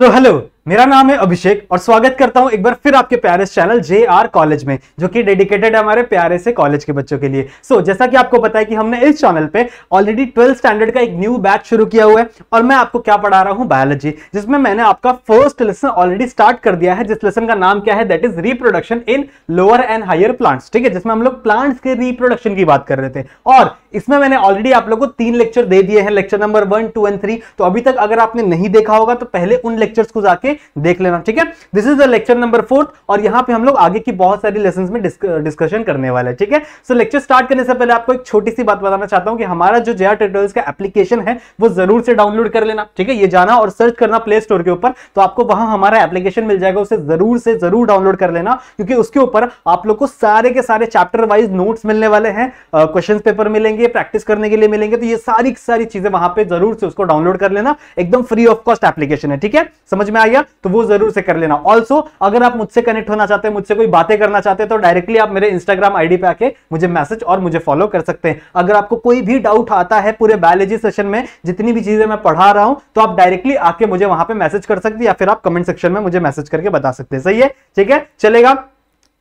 So hello, मेरा नाम है अभिषेक और स्वागत करता हूं एक बार फिर आपके प्यारे चैनल जे आर कॉलेज में जो कि डेडिकेटेड है हमारे प्यारे से कॉलेज के बच्चों के लिए सो so, जैसा कि आपको पता है कि हमने इस चैनल पे ऑलरेडी ट्वेल्थ स्टैंडर्ड का एक न्यू बैच शुरू किया हुआ है और मैं आपको क्या पढ़ा रहा हूँ बायोलॉजी जिसमें मैंने आपका फर्स्ट लेसन ऑलरेडी स्टार्ट कर दिया है जिस लेसन का नाम क्या है that is reproduction in lower and higher plants ठीक है जिसमें हम लोग प्लांट्स के रिप्रोडक्शन की बात कर रहे थे और इसमें मैंने ऑलरेडी आप लोग को तीन लेक्चर दे दिए हैं lecture number one two and three तो अभी तक अगर आपने नहीं देखा होगा तो पहले उन लेक्चर्स को जाके देख लेना ठीक है this is the lecture number fourth और यहाँ पे हम लोग आगे की बहुत सारी लेसन में डिस्कशन करने वाले ठीक है सो लेक्चर स्टार्ट करने से पहले आपको एक छोटी सी बात बताना चाहता हूँ कि हमारा जो जया ट्यूटोरियल्स का एप्लीकेशन है वो जरूर से डाउनलोड कर लेना ठीक है ये जाना और सर्च करना प्ले स्टोर के ऊपर तो आपको वहां हमारा एप्लीकेशन मिल जाएगा उसे जरूर से जरूर डाउनलोड कर लेना क्योंकि उसके ऊपर आप लोग को सारे के सारे चैप्टर वाइज नोट्स मिलने वाले हैं क्वेश्चन पेपर मिलेंगे प्रैक्टिस करने के लिए मिलेंगे तो ये सारी सारी चीजें वहां पे जरूर से उसको डाउनलोड कर लेना एकदम फ्री ऑफ कॉस्ट एप्लीकेशन है ठीक है समझ में आ गया क्लियर तो वो जरूर से कर लेना ऑल्सो अगर आप मुझसे कनेक्ट होना चाहते हैं मुझसे कोई बातें करना चाहते हैं तो डायरेक्टली आप मेरे इंस्टाग्राम आईडी पे आके मुझे मैसेज और मुझे फॉलो कर सकते हैं अगर आपको कोई भी डाउट आता है पूरे बायोलॉजी सेशन में जितनी भी चीजें मैं पढ़ा रहा हूं तो आप डायरेक्टली आके मुझे वहां पर मैसेज कर सकते या फिर आप कमेंट सेक्शन में मुझे मैसेज करके बता सकते हैं सही है ठीक है चलेगा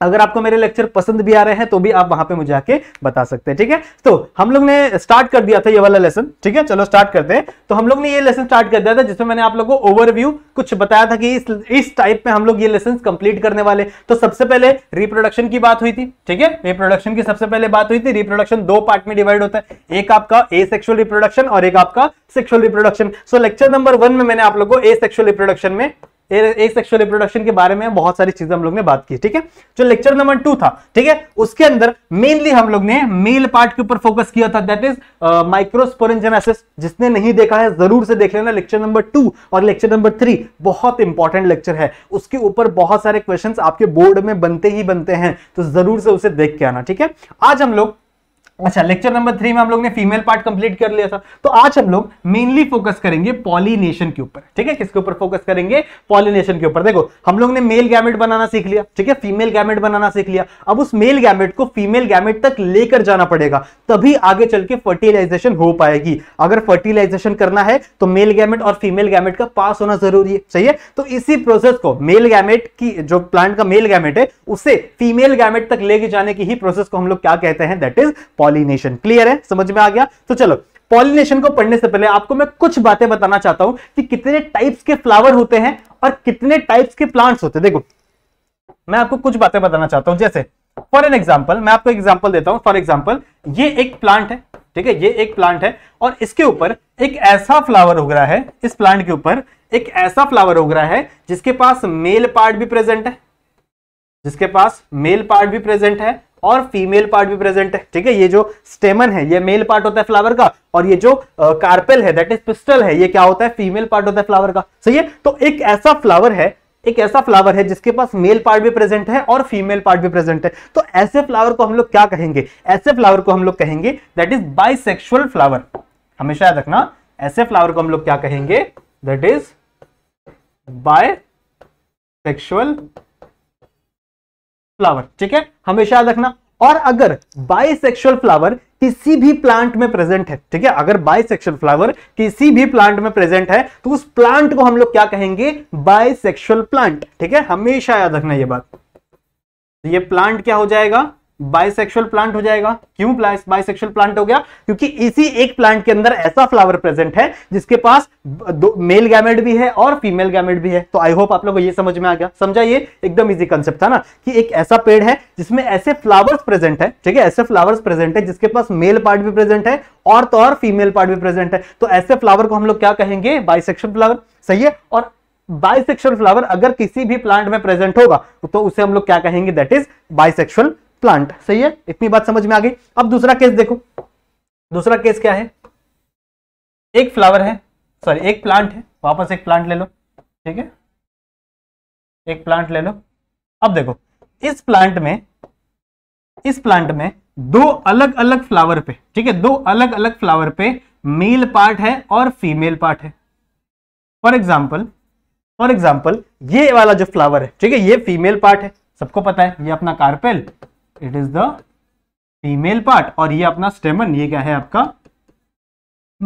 अगर आपको मेरे लेक्चर पसंद भी आ रहे हैं तो भी आप वहां पे मुझे आके बता सकते हैं ठीक है तो हम लोग ने स्टार्ट कर दिया था ये वाला लेसन ठीक है चलो स्टार्ट करते हैं तो हम लोग ने ये लेसन स्टार्ट कर दिया था जिसमें मैंने आप लोगों को ओवरव्यू कुछ बताया था कि इस इस टाइप में हम लोग ये लेसन कंप्लीट करने वाले तो सबसे पहले रिप्रोडक्शन की बात हुई थी ठीक है रिप्रोडक्शन की सबसे पहले बात हुई थी रिप्रोडक्शन दो पार्ट में डिवाइड होता है एक आपका ए सेक्शुअल रिप्रोडक्शन और एक आपका sexual reproduction so lecture number one में मैंने आप लोग को ए सेक्शुअल रिप्रोडक्शन में सेक्सुअल रिप्रोडक्शन के बारे में बहुत सारी चीजें हम लोग ने बात की ठीक है जो लेक्चर नंबर टू था ठीक है उसके अंदर मेनली हम लोग ने मेल पार्ट के ऊपर फोकस किया था दैट इज माइक्रोस्पोरेंजेनेसिस जिसने नहीं देखा है जरूर से देख लेना लेक्चर नंबर टू और लेक्चर नंबर थ्री बहुत इंपॉर्टेंट लेक्चर है उसके ऊपर बहुत सारे क्वेश्चन आपके बोर्ड में बनते ही बनते हैं तो जरूर से उसे देख के आना ठीक है आज हम लोग अच्छा लेक्चर नंबर थ्री में हम लोग ने फीमेल पार्ट कंप्लीट कर लिया था तो आज हम लोग मेनली फोकस करेंगे पॉलिनेशन के ऊपर ठीक है किसके ऊपर फोकस करेंगे पॉलिनेशन के ऊपर देखो हम लोग ने मेल गैमेट बनाना सीख लिया ठीक है फीमेल गैमेट बनाना सीख लिया अब उस मेल गैमेट को फीमेल गैमेट तक लेकर जाना पड़ेगा तभी आगे चल के फर्टिलाइजेशन हो पाएगी अगर फर्टिलाइजेशन करना है तो मेल गैमेट और फीमेल गैमेट का पास होना जरूरी है सही है तो इसी प्रोसेस को मेल गैमेट की जो प्लांट का मेल गैमेट है उसे फीमेल गैमेट तक लेके जाने की ही प्रोसेस को हम लोग क्या कहते हैं दैट इज पॉलिनेशन क्लियर है समझ में आ गया तो चलो पॉलिनेशन को पढ़ने से पहले आपको मैं कुछ बातें बताना चाहता हूं कि कितने टाइप्स के फ्लावर होते हैं और कितने टाइप्स के प्लांट्स होते हैं देखो मैं आपको कुछ बातें बताना चाहता हूं जैसे फॉर एन एग्जाम्पल मैं आपको एग्जाम्पल देता हूं फॉर एग्जाम्पल ये एक प्लांट है ठीक है ये एक प्लांट है और इसके ऊपर एक ऐसा फ्लावर उग रहा है इस प्लांट के ऊपर एक ऐसा फ्लावर उग रहा है जिसके पास मेल पार्ट भी प्रेजेंट है जिसके पास मेल पार्ट भी प्रेजेंट है और फीमेल पार्ट भी प्रेजेंट है ठीक है ये जो स्टेमन है ये मेल पार्ट होता है फ्लावर का और ये जो कार्पेल है दैट इज पिस्टल है ये क्या होता है फीमेल पार्ट होता है फ्लावर का सही है तो एक ऐसा फ्लावर है एक ऐसा फ्लावर है जिसके पास मेल पार्ट भी प्रेजेंट है और फीमेल पार्ट भी प्रेजेंट है तो ऐसे फ्लावर को हम लोग क्या कहेंगे ऐसे फ्लावर को हम लोग कहेंगे दैट इज बाइसेक्सुअल फ्लावर हमेशा याद रखना ऐसे फ्लावर को हम लोग क्या कहेंगे that is bisexual flower ठीक है हमेशा याद रखना और अगर बाइसेक्सुअल फ्लावर किसी भी प्लांट में प्रेजेंट है ठीक है अगर बाइसेक्सुअल फ्लावर किसी भी प्लांट में प्रेजेंट है तो उस प्लांट को हम लोग क्या कहेंगे बाइसेक्सुअल प्लांट ठीक है हमेशा याद रखना यह बात ये प्लांट क्या हो जाएगा बाइसेक्सुअल प्लांट हो जाएगा क्यों बाइसेक्सुअल प्लांट हो गया क्योंकि इसी एक प्लांट के अंदर ऐसा फ्लावर प्रेजेंट है जिसके पास दो मेल गैमेट भी है और फीमेल गैमेट भी है तो आई होप आप लोगों को ये समझ में आ गया समझा ये एकदम इजी कंसेप्ट था ना कि एक ऐसा पेड़ है जिसमें ऐसे फ्लावर्स प्रेजेंट है ठीक है ऐसे फ्लावर्स प्रेजेंट है जिसके पास मेल पार्ट भी प्रेजेंट है और तो और फीमेल पार्ट भी प्रेजेंट है तो ऐसे फ्लावर को हम लोग क्या कहेंगे बाइसेक्शुअल फ्लावर सही है और बाइसेक्सुअल फ्लावर अगर किसी भी प्लांट में प्रेजेंट होगा तो उसे हम लोग क्या कहेंगे दैट इज बाइसेक्सुअल प्लांट सही है इतनी बात समझ में आ गई अब दूसरा केस देखो दूसरा केस क्या है एक फ्लावर है सॉरी एक प्लांट है वापस एक प्लांट ले लो ठीक है एक प्लांट ले लो अब देखो इस प्लांट में इस प्लांट में दो अलग अलग फ्लावर पे ठीक है दो अलग अलग फ्लावर पे मेल पार्ट है और फीमेल पार्ट है फॉर एग्जाम्पल फॉर एग्जाम्पल ये वाला जो फ्लावर है ठीक है ये फीमेल पार्ट है सबको पता है ये अपना carpel it is the female part और ये अपना स्टेमन ये क्या है आपका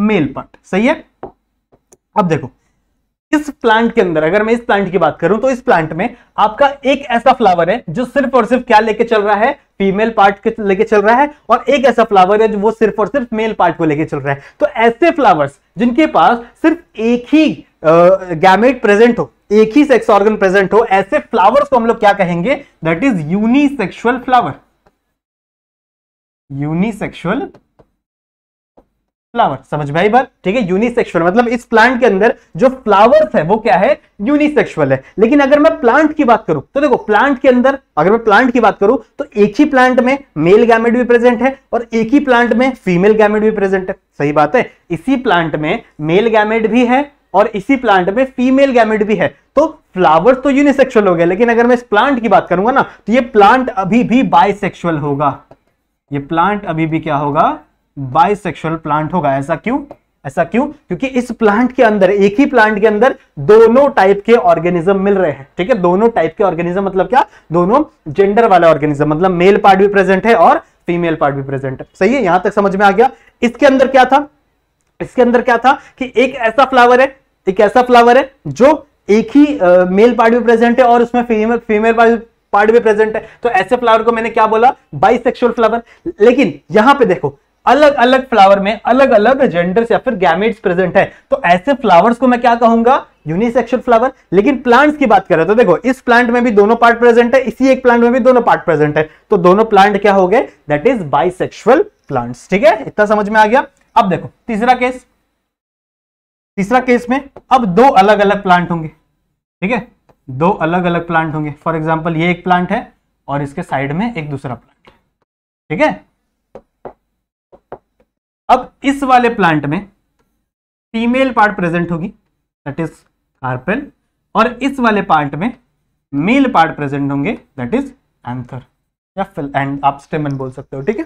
मेल पार्ट सही है अब देखो इस प्लांट के अंदर अगर मैं इस प्लांट की बात करूं तो इस प्लांट में आपका एक ऐसा फ्लावर है जो सिर्फ और सिर्फ क्या लेके चल रहा है फीमेल पार्ट के लेके चल रहा है और एक ऐसा फ्लावर है जो वो सिर्फ और सिर्फ मेल पार्ट को लेके चल रहा है तो ऐसे फ्लावर्स जिनके पास सिर्फ एक ही गैमेट प्रेजेंट हो एक ही सेक्स ऑर्गन प्रेजेंट हो ऐसे फ्लावर्स को हम लोग क्या कहेंगे that is unisexual flower unisexual flower समझ में आई बात ठीक है यूनिसेक्सुअल मतलब इस प्लांट के अंदर जो फ्लावर्स है वो क्या है यूनिसेक्सुअल है लेकिन अगर मैं प्लांट की बात करूं तो देखो प्लांट के अंदर अगर मैं प्लांट की बात करूं तो एक ही प्लांट में मेल गैमेट भी प्रेजेंट है और एक ही प्लांट में फीमेल गैमेट भी प्रेजेंट है सही बात है इसी प्लांट में मेल गैमेट भी है और इसी प्लांट में फीमेल गैमेट भी है तो फ्लावर्स तो यूनिसेक्सुअल हो गए लेकिन अगर मैं इस प्लांट की बात करूंगा ना तो ये प्लांट अभी भी बाइसेक्सुअल होगा ये प्लांट अभी भी क्या होगा बाइसेक्सुअल प्लांट होगा ऐसा क्यों ऐसा क्यों क्योंकि इस प्लांट के अंदर एक ही प्लांट के अंदर दोनों टाइप के ऑर्गेनिज्म मिल रहे हैं ठीक है दोनों टाइप के ऑर्गेनिज्म मतलब क्या दोनों जेंडर वाला ऑर्गेनिज्म मतलब मेल पार्ट भी प्रेजेंट है और फीमेल पार्ट भी प्रेजेंट है सही है यहां तक समझ में आ गया इसके अंदर क्या था इसके अंदर क्या था कि एक ऐसा फ्लावर है एक ऐसा फ्लावर है जो एक ही मेल पार्ट भी प्रेजेंट है और उसमें फीमेल फीमेल पार्ट पार्ट भी प्रेजेंट है तो ऐसे फ्लावर को मैंने क्या बोला बाइसेक्सुअल फ्लावर लेकिन यहां पे देखो अलग अलग फ्लावर में अलग अलग जेंडर्स या फिर गैमेट्स प्रेजेंट है तो ऐसे फ्लावर्स को मैं क्या कहूंगा यूनिसेक्सुअल फ्लावर लेकिन प्लांट्स की बात करें तो देखो इस प्लांट में भी दोनों पार्ट प्रेजेंट है इसी एक प्लांट में भी दोनों पार्ट प्रेजेंट है तो दोनों प्लांट क्या हो गए दैट इज बाइसेक्सुअल प्लांट्स ठीक है इतना समझ में आ गया अब देखो तीसरा केस तीसरा केस में अब दो अलग अलग प्लांट होंगे ठीक है दो अलग अलग प्लांट होंगे फॉर एग्जाम्पल ये एक प्लांट है और इसके साइड में एक दूसरा प्लांट है ठीक है अब इस वाले प्लांट में फीमेल पार्ट प्रेजेंट होगी दैट इज कार्पेल और इस वाले पार्ट में मेल पार्ट प्रेजेंट होंगे दैट इज एंथर या फिल एंड आप स्टेमन बोल सकते हो ठीक है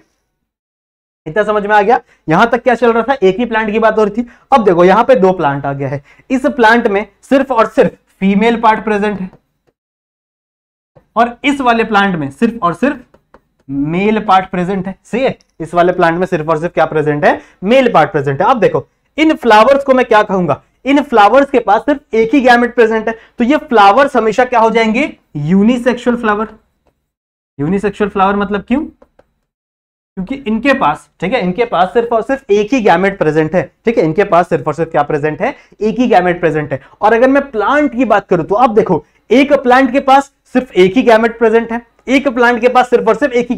इतना समझ में आ गया यहां तक क्या चल रहा था एक ही प्लांट की बात हो रही थी अब देखो यहां पे दो प्लांट आ गया है इस प्लांट में सिर्फ और सिर्फ फीमेल पार्ट प्रेजेंट है और इस वाले प्लांट में सिर्फ और सिर्फ मेल पार्ट प्रेजेंट है सही है इस वाले प्लांट में सिर्फ और सिर्फ क्या प्रेजेंट है मेल पार्ट प्रेजेंट है अब देखो इन फ्लावर्स को मैं क्या कहूंगा इन फ्लावर्स के पास सिर्फ एक ही गैमेट प्रेजेंट है तो ये फ्लावर्स हमेशा क्या हो जाएंगे यूनिसेक्सुअल फ्लावर यूनिसेक्सुअल फ्लावर मतलब क्यों क्योंकि इनके पास ठीक है इनके पास सिर्फ और सिर्फ एक ही गैमेट प्रेजेंट है ठीक है इनके पास सिर्फ और सिर्फ क्या प्रेजेंट है एक ही गैमेट प्रेजेंट है और अगर मैं प्लांट की बात करूं तो आप देखो एक प्लांट के पास सिर्फ एक ही गैमेट प्रेजेंट है एक प्लांट के पास सिर्फ और सिर्फ एक ही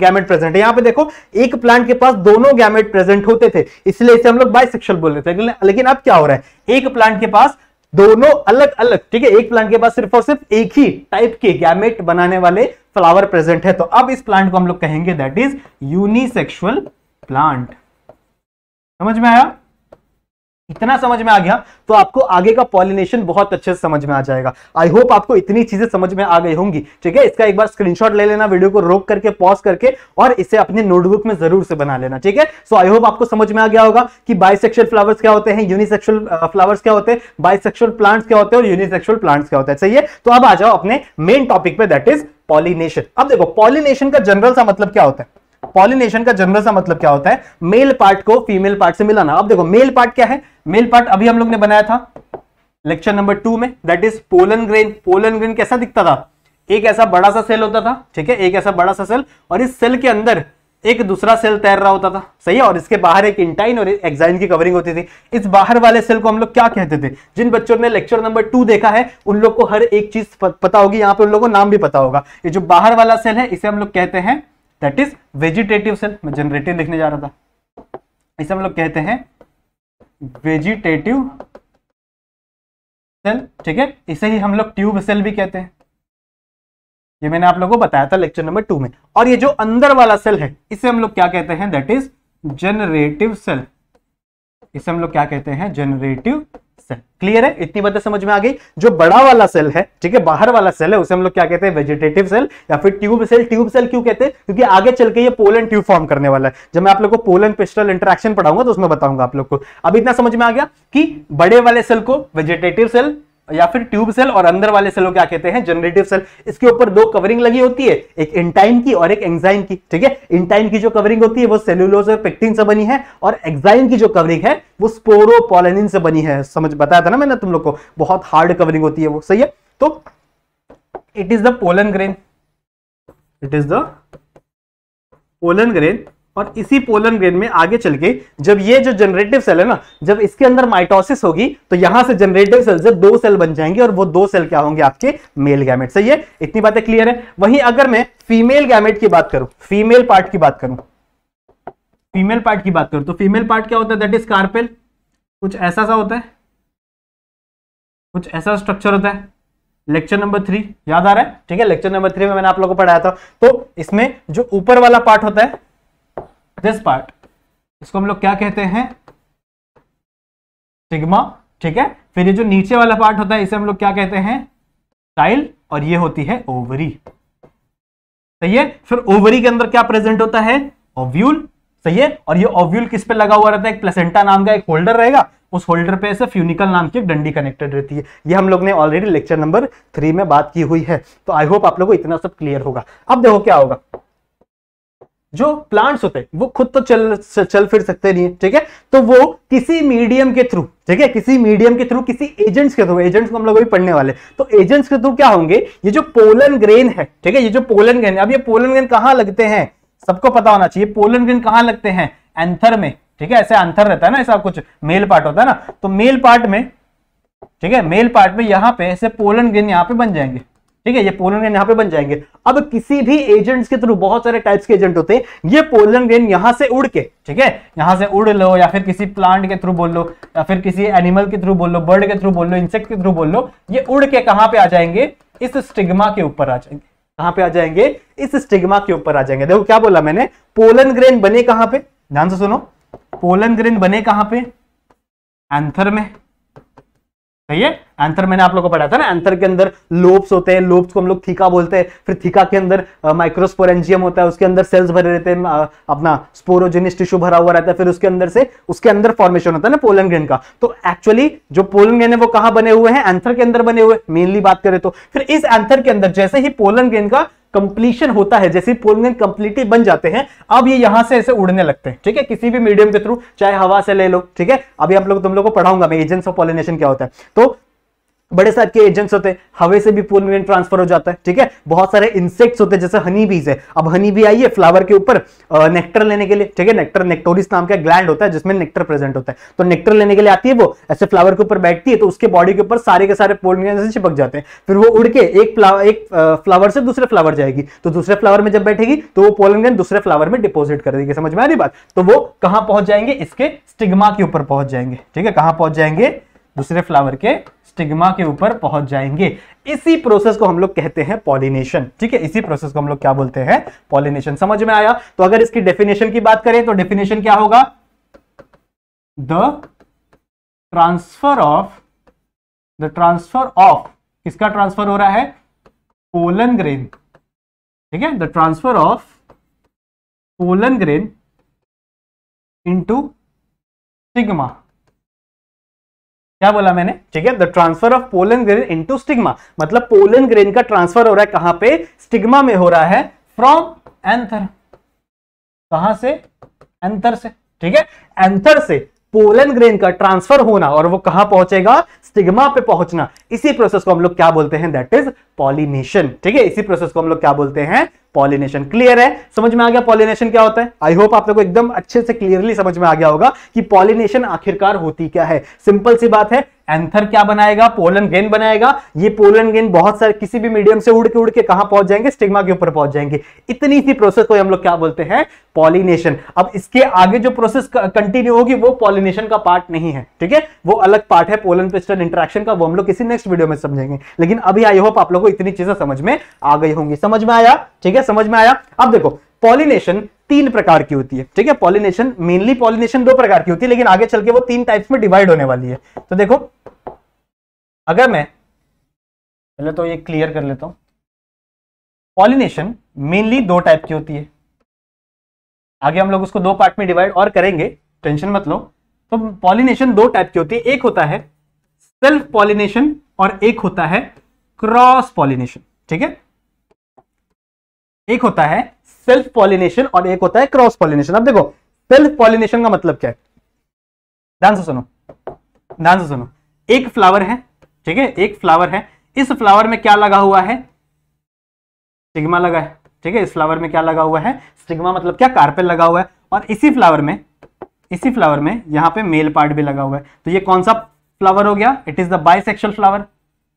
गैमेट प्रेजेंट है यहां पे देखो एक प्लांट के पास दोनों गैमेट प्रेजेंट होते थे इसलिए इसे हम लोग बाइसेक्शुअल बोल रहे थे लेकिन अब क्या हो रहा है एक प्लांट के पास दोनों अलग अलग ठीक है एक प्लांट के पास सिर्फ और सिर्फ एक ही टाइप के गैमेट बनाने वाले फ्लावर प्रेजेंट है तो अब इस प्लांट को हम लोग कहेंगे दैट इज यूनिसेक्सुअल प्लांट समझ में आया इतना समझ में आ गया तो आपको आगे का पॉलिनेशन बहुत अच्छे से समझ में आ जाएगा आई होप आपको इतनी चीजें समझ में आ गई होंगी ठीक है इसका एक बार स्क्रीनशॉट ले लेना वीडियो को रोक करके पॉज करके और इसे अपने नोटबुक में जरूर से बना लेना ठीक है सो आई होप आपको समझ में आ गया होगा कि बाइसेक्शुअल फ्लावर्स क्या होते हैं यूनिसेक्शुअल फ्लावर्स uh, क्या होते हैं बाइसेक्शुअल प्लांट्स क्या होते हैं और यूनिसेक्शुअल प्लांट्स क्या होते हैं सही है तो अब आ जाओ अपने मेन टॉपिक पे दैट इज पॉलिनेशन अब देखो पॉलिनेशन का जनरल सा मतलब क्या होता है पॉलिनेशन का जनरल सा मतलब क्या होता है मेल पार्ट को फीमेल पार्ट से मिलाना अब देखो मेल पार्ट क्या है मेल पार्ट अभी हम लोग ने बनाया था लेक्चर नंबर टू में that is pollen grain pollen grain कैसा दिखता था एक ऐसा बड़ा सा सेल होता था ठीक है एक ऐसा बड़ा सा सेल और इस सेल के अंदर एक दूसरा सेल तैर रहा होता था सही है और इसके बाहर एक इंटाइन और एक्साइन की कवरिंग होती थी इस बाहर वाले सेल को हम लोग क्या कहते थे जिन बच्चों ने लेक्चर नंबर टू देखा है उन लोग को हर एक चीज पता होगी यहाँ पे उन लोगों को नाम भी पता होगा ये जो बाहर वाला सेल है इसे हम लोग कहते हैं दैट इज वेजिटेटिव सेल मैं जनरेटिव लिखने जा रहा था इसे हम लोग कहते हैं वेजिटेटिव सेल ठीक है इसे ही हम लोग ट्यूब सेल भी कहते हैं ये मैंने आप लोगों को बताया था लेक्चर नंबर टू में और ये जो अंदर वाला सेल है इसे हम लोग क्या कहते हैं दैट इज जनरेटिव सेल इसे हम लोग क्या कहते हैं जनरेटिव सेल क्लियर है इतनी बात समझ में आ गई जो बड़ा वाला सेल है ठीक है बाहर वाला सेल है उसे हम लोग क्या कहते हैं वेजिटेटिव सेल या फिर ट्यूब सेल ट्यूब सेल क्यों कहते हैं क्योंकि आगे चल के ये पोलन ट्यूब फॉर्म करने वाला है जब मैं आप लोग को पोलन पिस्टल इंटरेक्शन पढ़ाऊंगा तो उसमें बताऊंगा आप लोग को अब इतना समझ में आ गया कि बड़े वाले सेल को वेजिटेटिव सेल या फिर ट्यूब सेल और अंदर वाले सेलों क्या कहते हैं जनरेटिव सेल इसके ऊपर दो कवरिंग लगी होती है एक इंटाइन की और एक एंजाइम की ठीक है इंटाइन की जो कवरिंग होती है वो सेल्यूलोज और पेक्टिन से बनी है और एग्जाइन की जो कवरिंग है वो स्पोरोपोलेनिन से बनी है समझ बताया था ना मैंने तुम लोग को बहुत हार्ड कवरिंग होती है वो सही है तो it is the pollen grain it is the pollen grain और इसी पोलन ग्रेन में आगे चल के जब ये जो जनरेटिव सेल है ना जब इसके अंदर माइटोसिस होगी तो यहां से जनरेटिव सेल से दो सेल बन जाएंगे और वो दो सेल क्या होंगे आपके मेल गैमेट सही है इतनी बातें क्लियर है वहीं अगर मैं फीमेल गैमेट की बात करूं फीमेल पार्ट की बात करूं फीमेल पार्ट की बात करूं तो फीमेल पार्ट क्या होता है दैट इज कार्पेल कुछ ऐसा सा होता है कुछ ऐसा स्ट्रक्चर होता है लेक्चर नंबर थ्री याद आ रहा है ठीक है लेक्चर नंबर थ्री में मैंने आप लोगों को पढ़ाया था तो इसमें जो ऊपर वाला पार्ट होता है दिस पार्ट इसको हम लोग क्या कहते हैं सिग्मा ठीक है फिर ये जो नीचे वाला पार्ट होता है इसे हम लोग क्या कहते हैं टाइल और ये होती है ओवरी सही है फिर ओवरी के अंदर क्या प्रेजेंट होता है ओव्यूल सही है और ये ओव्यूल किस पे लगा हुआ रहता है एक प्लेसेंटा नाम का एक होल्डर रहेगा उस होल्डर पे ऐसे फ्यूनिकल नाम की डंडी कनेक्टेड रहती है ये हम लोग ने ऑलरेडी लेक्चर नंबर थ्री में बात की हुई है तो आई होप आप लोगों को इतना सब क्लियर होगा अब देखो क्या होगा जो प्लांट्स होते हैं वो खुद तो चल चल फिर सकते नहीं है ठीक है तो वो किसी मीडियम के थ्रू ठीक है किसी मीडियम के थ्रू किसी एजेंट्स के थ्रू एजेंट्स को हम लोग अभी पढ़ने वाले तो एजेंट्स के थ्रू क्या होंगे ये जो पोलन ग्रेन है ठीक है ये जो पोलन ग्रेन अब ये पोलन ग्रेन कहां लगते हैं सबको पता होना चाहिए पोलन ग्रेन कहां लगते हैं एंथर में ठीक है ऐसे अंथर रहता है ना ऐसा कुछ मेल पार्ट होता है ना तो मेल पार्ट में ठीक है मेल पार्ट में यहां पर ऐसे पोलन ग्रेन यहाँ पे बन जाएंगे ठीक है ये पोलन ग्रेन यहां पे बन जाएंगे अब किसी भी एजेंट्स के थ्रू बहुत सारे टाइप्स के एजेंट होते हैं ये पोलन ग्रेन यहां से उड़ के ठीक है यहां से उड़ लो या फिर किसी प्लांट के थ्रू बोल लो या फिर किसी एनिमल के थ्रू बोल लो बर्ड के थ्रू बोल लो इंसेक्ट के थ्रू बोल लो ये उड़ के कहां पे आ जाएंगे इस स्टिग्मा के ऊपर आ जाएंगे कहां पे आ जाएंगे इस स्टिग्मा के ऊपर आ जाएंगे देखो क्या बोला मैंने पोलन ग्रेन बने कहां पे ध्यान से सुनो पोलन ग्रेन बने कहां पे एंथर में सही है एंथर मैंने आप लोगों को पढ़ा था ना एंथर के अंदर लोब्स होते हैं लोब्स को हम लोग थीका बोलते हैं फिर थीका के अंदर माइक्रोस्पोरेंजियम होता है उसके अंदर सेल्स भरे रहते हैं अपना स्पोरोजेनिस टिश्यू भरा हुआ रहता है फिर उसके अंदर से उसके अंदर फॉर्मेशन होता है ना पोलन ग्रेन का तो एक्चुअली जो पोलन ग्रेन है वो कहां बने हुए हैं एंथर के अंदर बने हुए मेनली बात करें तो फिर इस एंथर के अंदर जैसे ही पोलन ग्रेन का कंप्लीशन होता है जैसे पोलगन कंप्लीटली बन जाते हैं अब ये यहां से ऐसे उड़ने लगते हैं ठीक है किसी भी मीडियम के थ्रू चाहे हवा से ले लो ठीक है अभी आप लोग तुम लोग को पढ़ाऊंगा मैं एजेंट्स ऑफ पॉलिनेशन क्या होता है तो बड़े साइज के एजेंट्स होते हैं हवे से भी पूल में ट्रांसफर हो जाता है ठीक है बहुत सारे इंसेक्ट्स होते हैं जैसे हनी बीज है अब हनी भी आई है फ्लावर के ऊपर नेक्टर लेने के लिए ठीक है नेक्टर नेक्टोरिस नाम का ग्लैंड होता है जिसमें नेक्टर प्रेजेंट होता है तो नेक्टर लेने के लिए आती है वो ऐसे फ्लावर के ऊपर बैठती है तो उसके बॉडी के ऊपर सारे के सारे पोल से चिपक जाते हैं फिर वो उड़ के एक फ्लावर एक फ्लावर से दूसरे फ्लावर जाएगी तो दूसरे फ्लावर में जब बैठेगी तो वो पोलन दूसरे फ्लावर में डिपोजिट कर देगी समझ में आ रही बात तो वो कहां पहुंच जाएंगे इसके स्टिग्मा के ऊपर पहुंच जाएंगे ठीक है कहां पहुंच जाएंगे दूसरे फ्लावर के स्टिग्मा के ऊपर पहुंच जाएंगे इसी प्रोसेस को हम लोग कहते हैं पॉलिनेशन ठीक है इसी प्रोसेस को हम लोग क्या बोलते हैं पॉलिनेशन समझ में आया तो अगर इसकी डेफिनेशन की बात करें तो डेफिनेशन क्या होगा the transfer of the transfer of किसका ट्रांसफर हो रहा है पोलन ग्रेन ठीक है the transfer of pollen grain into sigma क्या बोला मैंने ठीक है the transfer of pollen grain into stigma मतलब पोलन ग्रेन का ट्रांसफर हो रहा है कहां पे स्टिग्मा में हो रहा है फ्रॉम एंथर कहां से एंथर से ठीक है एंथर से पोलन ग्रेन का ट्रांसफर होना और वो कहां पहुंचेगा स्टिग्मा पे पहुंचना इसी प्रोसेस को हम लोग क्या बोलते हैं दैट इज पॉलिनेशन ठीक है इसी प्रोसेस को हम लोग क्या बोलते हैं पॉलिनेशन क्लियर है समझ में आ गया पॉलिनेशन क्या होता है आई होप आप लोग को एकदम अच्छे से क्लियरली समझ में आ गया होगा कि पॉलिनेशन आखिरकार होती क्या है सिंपल सी बात है एंथर क्या बनाएगा पोलन गेन बनाएगा ये पोलन गेन बहुत सारे किसी भी मीडियम से उड़ के उड़ के कहां पहुंच जाएंगे स्टिग्मा के ऊपर पहुंच जाएंगे इतनी सी प्रोसेस को हम लोग क्या बोलते हैं पॉलिनेशन अब इसके आगे जो प्रोसेस कंटिन्यू होगी वो पॉलिनेशन का पार्ट नहीं है ठीक है वो अलग पार्ट है पोलन पिस्टन इंट्रैक्शन का वो हम लोग किसी नेक्स्ट वीडियो में समझेंगे लेकिन अभी आई होप आप लोग को इतनी चीजें समझ में आ गई होंगी समझ में आया ठीक है है समझ में आया अब देखो पॉलिनेशन तीन प्रकार की होती है ठीक है पॉलिनेशन मेनली पॉलिनेशन दो प्रकार की होती है लेकिन आगे चल के वो तीन टाइप्स में डिवाइड होने वाली है तो देखो अगर मैं पहले तो ये क्लियर कर लेता हूं पॉलिनेशन मेनली दो टाइप की होती है आगे हम लोग उसको दो पार्ट में डिवाइड और करेंगे टेंशन मत लो तो पॉलिनेशन दो टाइप की होती है एक होता है सेल्फ पॉलिनेशन और एक होता है क्रॉस पॉलिनेशन ठीक है एक होता है सेल्फ पॉलिनेशन और एक होता है क्रॉस पॉलिनेशन अब देखो सेल्फ पॉलिनेशन का मतलब क्या है ध्यान से सुनो ध्यान से सुनो एक फ्लावर है ठीक है एक फ्लावर है इस फ्लावर में क्या लगा हुआ है सिग्मा लगा है ठीक है इस फ्लावर में क्या लगा हुआ है सिग्मा मतलब क्या कार्पेल लगा हुआ है और इसी फ्लावर में इसी फ्लावर में यहां पे मेल पार्ट भी लगा हुआ है तो ये कौन सा फ्लावर हो गया it is the bisexual flower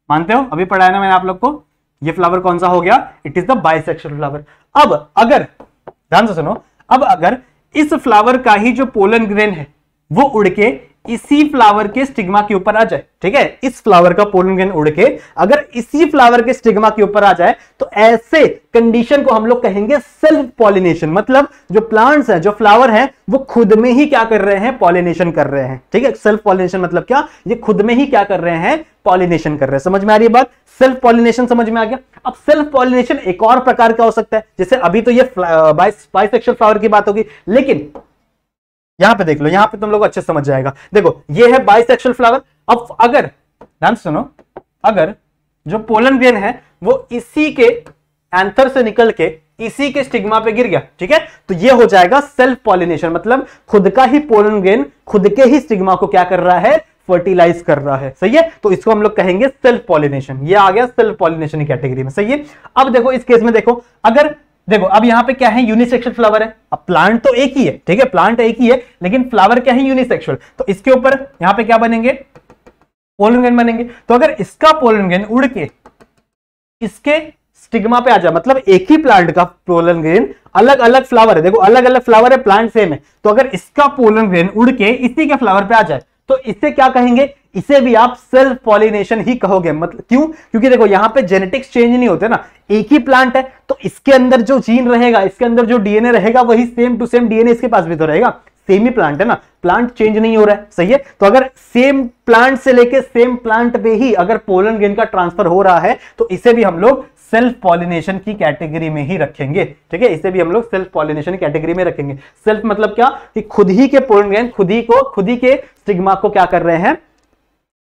मानते हो अभी पढ़ाया ना मैंने आप लोग को ये फ्लावर कौन सा हो गया it is the bisexual flower अब अगर ध्यान से सुनो अब अगर इस फ्लावर का ही जो पोलन ग्रेन है वो उड़ के इसी फ्लावर के स्टिग्मा के ऊपर आ जाए ठीक है इस फ्लावर का पोलन ग्रेन उड़ के अगर इसी फ्लावर के स्टिग्मा के ऊपर आ जाए तो ऐसे कंडीशन को हम लोग कहेंगे सेल्फ पॉलिनेशन मतलब जो प्लांट्स हैं जो फ्लावर हैं वो खुद में ही क्या कर रहे हैं पॉलिनेशन कर रहे हैं ठीक है सेल्फ पॉलिनेशन मतलब क्या ये खुद में ही क्या कर रहे हैं पॉलिनेशन कर रहे हैं समझ में आ रही है बात सेल्फ पॉलिनेशन समझ में आ गया अब सेल्फ पॉलिनेशन एक और प्रकार का हो सकता है जैसे अभी तो ये बाइसेक्शुअल फ्लावर की बात होगी लेकिन यहां पे देख लो यहां पे तुम लोग अच्छे समझ जाएगा देखो ये है बाइसेक्शुअल फ्लावर अब अगर ध्यान सुनो अगर जो पोलन ग्रेन है वो इसी के एंथर से निकल के इसी के स्टिग्मा पे गिर गया ठीक है तो ये हो जाएगा सेल्फ पॉलिनेशन मतलब खुद का ही पोलन ग्रेन खुद के ही स्टिग्मा को क्या कर रहा है फर्टिलाइज कर रहा है सही है तो इसको हम लोग कहेंगे सेल्फ पॉलिनेशन ये आ गया सेल्फ पॉलिनेशन की कैटेगरी में सही है अब देखो इस केस में देखो अगर देखो अब यहां पे क्या है यूनिसेक्सुअल फ्लावर है अब प्लांट तो एक ही है ठीक है प्लांट एक ही है लेकिन फ्लावर क्या है यूनिसेक्सुअल तो इसके ऊपर यहां पे क्या बनेंगे पोलुंगन बनेंगे तो अगर इसका पोलुंगन उड़ के इसके स्टिग्मा पे आ जाए मतलब एक ही प्लांट का पोलन ग्रेन अलग अलग फ्लावर है देखो अलग अलग फ्लावर है प्लांट सेम है तो अगर इसका पोलन ग्रेन उड़ के इसी के फ्लावर पे आ जाए तो इससे क्या कहेंगे इसे भी आप सेल्फ पॉलिनेशन ही कहोगे मतलब क्यों क्योंकि देखो यहां पे जेनेटिक्स चेंज नहीं होते ना एक ही प्लांट है तो इसके अंदर जो जीन रहेगा इसके अंदर जो डीएनए रहेगा वही सेम टू सेम डीएनए इसके पास भी तो रहेगा सेम ही प्लांट है ना प्लांट चेंज नहीं हो रहा है सही है तो अगर सेम प्लांट से लेके सेम प्लांट पे ही अगर पोलन ग्रेन का ट्रांसफर हो रहा है तो इसे भी हम लोग सेल्फ पॉलिनेशन की कैटेगरी में ही रखेंगे ठीक है इसे भी हम लोग सेल्फ पॉलिनेशन कैटेगरी में रखेंगे सेल्फ मतलब क्या कि खुद ही के पोलन ग्रेन खुद ही को खुद ही के सिग्मा को क्या कर रहे हैं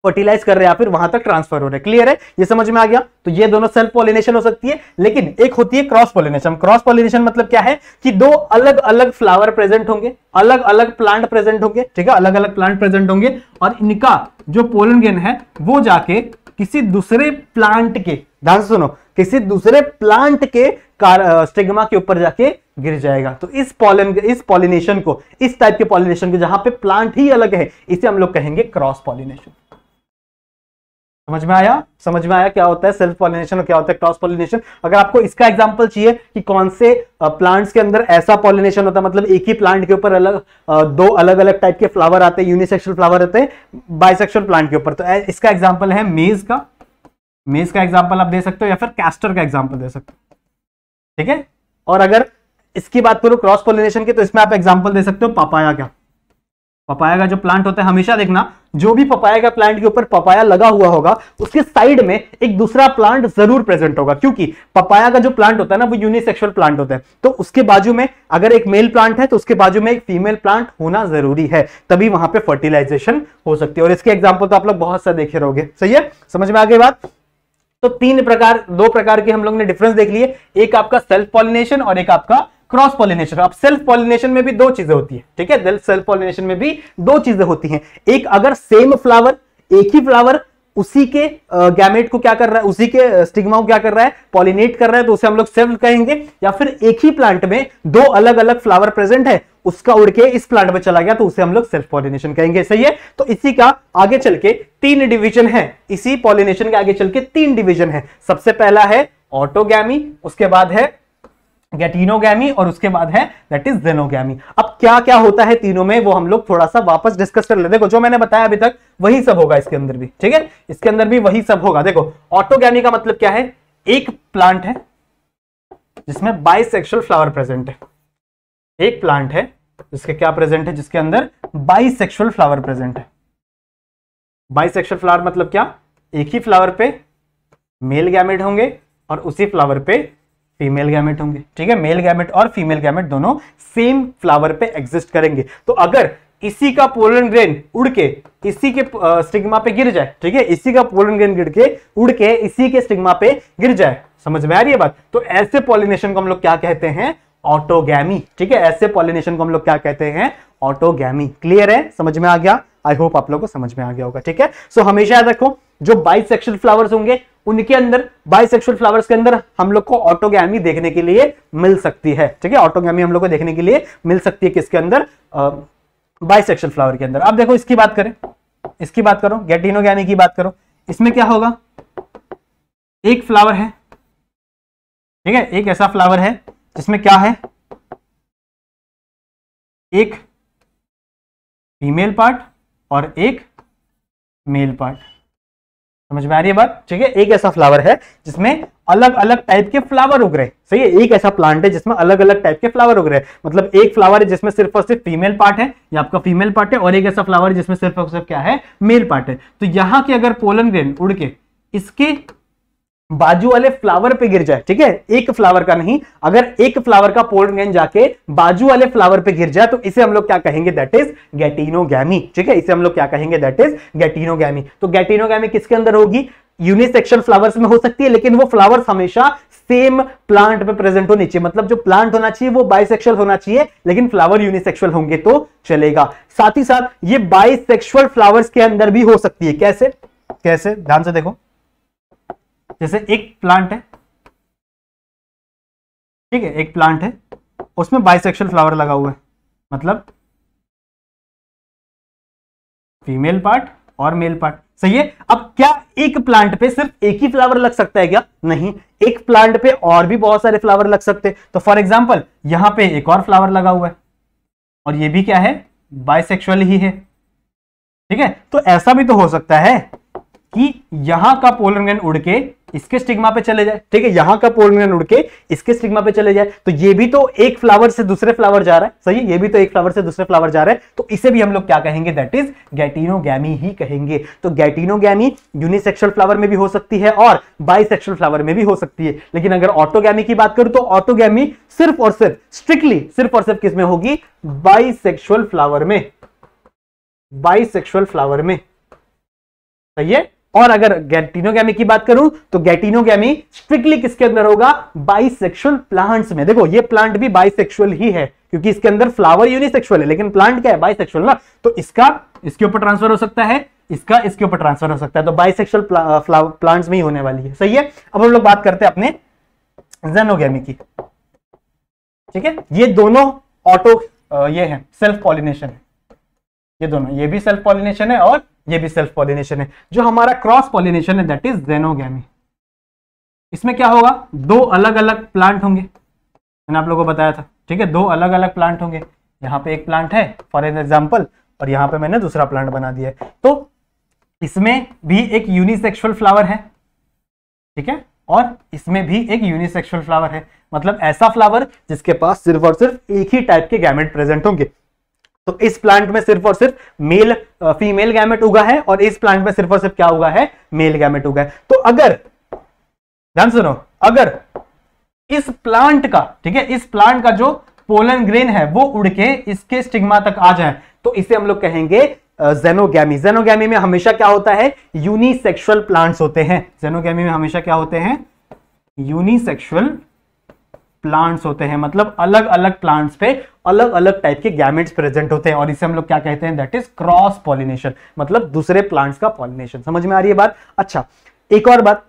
फर्टिलाइज कर रहे हैं या फिर वहां तक ट्रांसफर हो रहे हैं क्लियर है ये समझ में आ गया तो ये दोनों सेल्फ पॉलिनेशन हो सकती है लेकिन एक होती है क्रॉस पॉलिनेशन क्रॉस पॉलिनेशन मतलब क्या है कि दो अलग अलग फ्लावर प्रेजेंट होंगे अलग अलग प्लांट प्रेजेंट होंगे ठीक है अलग अलग प्लांट प्रेजेंट होंगे और इनका जो पोलन गेन है वो जाके किसी दूसरे प्लांट के ध्यान से सुनो किसी दूसरे प्लांट के स्टिग्मा के ऊपर जाके गिर जाएगा तो इस पॉलन इस पॉलिनेशन को इस टाइप के पॉलिनेशन को जहां पे प्लांट ही अलग है इसे हम लोग कहेंगे क्रॉस पॉलिनेशन समझ में आया समझ में आया क्या होता है सेल्फ पॉलिनेशन और क्या होता है क्रॉस पॉलिनेशन अगर आपको इसका एग्जांपल चाहिए कि कौन से प्लांट्स के अंदर ऐसा पॉलिनेशन होता है मतलब एक ही प्लांट के ऊपर अलग दो अलग अलग टाइप के फ्लावर आते हैं यूनिसेक्शुअल फ्लावर आते हैं बाइसेक्शुअल प्लांट के ऊपर तो इसका एग्जाम्पल है मेज का मेज का एग्जाम्पल आप दे सकते हो या फिर कैस्टर का एग्जाम्पल दे सकते हो ठीक है और अगर इसकी बात करूं क्रॉस पोलिनेशन की तो इसमें आप एग्जाम्पल दे सकते हो पपाया का पपाया का जो प्लांट होता है हमेशा देखना जो भी पपाया का प्लांट के ऊपर पपाया लगा हुआ होगा उसके साइड में एक दूसरा प्लांट जरूर प्रेजेंट होगा क्योंकि पपाया का जो प्लांट होता है ना वो यूनिसेक्सुअल प्लांट होता है तो उसके बाजू में अगर एक मेल प्लांट है तो उसके बाजू में एक फीमेल प्लांट होना जरूरी है तभी वहां पर फर्टिलाइजेशन हो सकती है और इसके एग्जाम्पल तो आप लोग बहुत सा देखे रहोगे सही है समझ में आगे बात तो तीन प्रकार दो प्रकार के हम लोग ने डिफरेंस देख लिए एक आपका सेल्फ पॉलिनेशन और एक आपका क्रॉस पॉलिनेशन अब सेल्फ पॉलिनेशन में भी दो चीजें होती है ठीक है सेल्फ पॉलिनेशन में भी दो चीजें होती हैं एक अगर सेम फ्लावर एक ही फ्लावर उसी के गैमेट को क्या कर रहा है उसी के स्टिग्मा को क्या कर रहा है पॉलिनेट कर रहा है तो उसे हम लोग सेल्फ कहेंगे या फिर एक ही प्लांट में दो अलग अलग फ्लावर प्रेजेंट है उसका उड़ के इस प्लांट में चला गया तो उसे हम लोग सेल्फ पॉलिनेशन कहेंगे सही है तो इसी का आगे चल के तीन डिविजन है इसी पॉलिनेशन के आगे चल के तीन डिविजन है सबसे पहला है ऑटोगैमी उसके बाद है गैटिनोगी और उसके बाद है दैट इज जेनोगी अब क्या क्या होता है तीनों में वो हम लोग थोड़ा सा वापस डिस्कस कर लेते देखो जो मैंने बताया अभी तक वही सब होगा इसके अंदर भी ठीक है इसके अंदर भी वही सब होगा देखो ऑटोगैमी का मतलब क्या है एक प्लांट है जिसमें बाइसेक्सुअल फ्लावर प्रेजेंट है एक प्लांट है जिसके क्या प्रेजेंट है जिसके अंदर बाइसेक्सुअल फ्लावर प्रेजेंट है बाइसेक्सुअल फ्लावर मतलब क्या एक ही फ्लावर पे मेल गैमेट होंगे और उसी फ्लावर पे फीमेल गैमेट होंगे ठीक है मेल गैमेट और फीमेल गैमेट दोनों सेम फ्लावर पे एग्जिस्ट करेंगे तो अगर इसी का पोलन ग्रेन उड़ के इसी के स्टिग्मा पे गिर जाए ठीक है इसी का पोलन ग्रेन गिर के उड़ के इसी के स्टिग्मा पे गिर जाए समझ में आ रही है बात तो ऐसे पॉलिनेशन को हम लोग क्या कहते हैं ऑटोगैमी ठीक है ऐसे पॉलिनेशन को हम लोग क्या कहते हैं ऑटोगैमी क्लियर है समझ में आ गया आई होप आप लोग को समझ में आ गया होगा ठीक है सो so, हमेशा याद रखो जो बाइसेक्शुअल फ्लावर्स होंगे उनके अंदर बाइसेक्शुअल फ्लावर्स के अंदर हम लोग को ऑटोगैमी देखने के लिए मिल सकती है ठीक है ऑटोगैमी हम लोग को देखने के लिए मिल सकती है किसके अंदर बाइसेक्शुअल फ्लावर के अंदर अब देखो इसकी बात करें इसकी बात करो गैटिनोगैमी की बात करो इसमें क्या होगा एक फ्लावर है ठीक है एक ऐसा फ्लावर है जिसमें क्या है एक फीमेल पार्ट और एक मेल पार्ट समझ में आ रही है बात ठीक है एक ऐसा फ्लावर है जिसमें अलग अलग टाइप के फ्लावर उग रहे सही है एक ऐसा प्लांट है जिसमें अलग अलग टाइप के फ्लावर उग रहे मतलब एक फ्लावर है जिसमें सिर्फ और सिर्फ फीमेल पार्ट है या आपका फीमेल पार्ट है और एक ऐसा फ्लावर है जिसमें सिर्फ और सिर्फ क्या है मेल पार्ट है तो यहाँ के अगर पोलन ग्रेन उड़ के इसके बाजू वाले फ्लावर पे गिर जाए ठीक है एक फ्लावर का नहीं अगर एक फ्लावर का पोल जाके बाजू वाले फ्लावर पे गिर जाए तो इसे हम लोग क्या कहेंगे दैट इज गैटिनो गैमी ठीक है इसे हम लोग क्या कहेंगे दैट इज गैटिनो गैमी तो गैटिनो गैमी किसके अंदर होगी यूनिसेक्शन फ्लावर्स में हो सकती है लेकिन वो फ्लावर्स हमेशा सेम प्लांट में प्रेजेंट होने चाहिए मतलब जो प्लांट होना चाहिए वो बाइसेक्सुअल होना चाहिए लेकिन फ्लावर यूनिसेक्सुअल होंगे तो चलेगा साथ ही साथ ये बाइसेक्सुअल फ्लावर्स के अंदर भी हो सकती है कैसे कैसे ध्यान से देखो जैसे एक प्लांट है ठीक है एक प्लांट है उसमें बाइसेक्शुअल फ्लावर लगा हुआ है मतलब फीमेल पार्ट और मेल पार्ट सही है अब क्या एक प्लांट पे सिर्फ एक ही फ्लावर लग सकता है क्या नहीं एक प्लांट पे और भी बहुत सारे फ्लावर लग सकते हैं तो फॉर एग्जाम्पल यहां पे एक और फ्लावर लगा हुआ है और ये भी क्या है बाइसेक्सुअल ही है ठीक है तो ऐसा भी तो हो सकता है कि यहां का पोलन ग्रेन उड़ के इसके स्टिग्मा पे चले जाए ठीक है यहां का पोलन उड़ के इसके स्टिग्मा पे चले जाए तो ये भी तो एक फ्लावर से दूसरे फ्लावर जा रहा है सही है ये भी तो एक फ्लावर से दूसरे फ्लावर जा रहा है तो इसे भी हम लोग क्या कहेंगे दैट इज गैटिनोगी ही कहेंगे तो गैटिनोगी यूनिसेक्शुअल फ्लावर में भी हो सकती है और बाइसेक्शुअल फ्लावर में भी हो सकती है लेकिन अगर ऑटोगैमी की बात करूं तो ऑटोगैमी सिर्फ और सिर्फ स्ट्रिक्टली सिर्फ और सिर्फ किसमें होगी बाइसेक्सुअल फ्लावर में बाइसेक्सुअल फ्लावर में सही है और अगर गैटिनोगी की बात करूं तो गैटिनोगी स्ट्रिक्टली किसके अंदर होगा बाइसेक्सुअल प्लांट्स में देखो ये प्लांट भी बाइसेक्सुअल ही है क्योंकि इसके अंदर फ्लावर यूनिसेक्सुअल है लेकिन प्लांट क्या है बाइसेक्सुअल ना तो इसका इसके ऊपर ट्रांसफर हो सकता है इसका इसके ऊपर ट्रांसफर हो सकता है तो बाइसेक्सुअल प्ला, प्लांट्स में ही होने वाली है सही है अब हम लोग बात करते हैं अपने जेनोगेमी की ठीक है ये दोनों ऑटो ये है सेल्फ पॉलिनेशन है ये दोनों ये भी सेल्फ पॉलिनेशन है और ये भी सेल्फ पॉलिनेशन है जो हमारा क्रॉस पॉलिनेशन है दैट इज जेनोगैमी इसमें क्या होगा दो अलग अलग प्लांट होंगे मैंने आप लोगों को बताया था ठीक है दो अलग अलग प्लांट होंगे यहाँ पे एक प्लांट है फॉर एन एग्जाम्पल और यहाँ पे मैंने दूसरा प्लांट बना दिया है तो इसमें भी एक यूनिसेक्सुअल फ्लावर है ठीक है और इसमें भी एक यूनिसेक्सुअल फ्लावर है मतलब ऐसा फ्लावर जिसके पास सिर्फ और सिर्फ एक ही टाइप के गैमेट प्रेजेंट होंगे तो इस प्लांट में सिर्फ और सिर्फ मेल फीमेल गैमेट उगा है और इस प्लांट में सिर्फ और सिर्फ क्या हुआ है मेल गैमेट उगा है तो अगर ध्यान सुनो अगर इस प्लांट का ठीक है इस प्लांट का जो पोलन ग्रेन है वो उड़ के इसके स्टिग्मा तक आ जाए तो इसे हम लोग कहेंगे जेनोगैमी जेनोगैमी में हमेशा क्या होता है यूनिसेक्सुअल प्लांट्स होते हैं जेनोगैमी में हमेशा क्या होते हैं यूनिसेक्सुअल प्लांट्स होते हैं मतलब अलग अलग प्लांट्स पे अलग अलग टाइप के गैमेट्स प्रेजेंट होते हैं और इसे हम लोग क्या कहते हैं दैट इज क्रॉस पॉलिनेशन मतलब दूसरे प्लांट्स का पॉलिनेशन समझ में आ रही है बात अच्छा एक और बात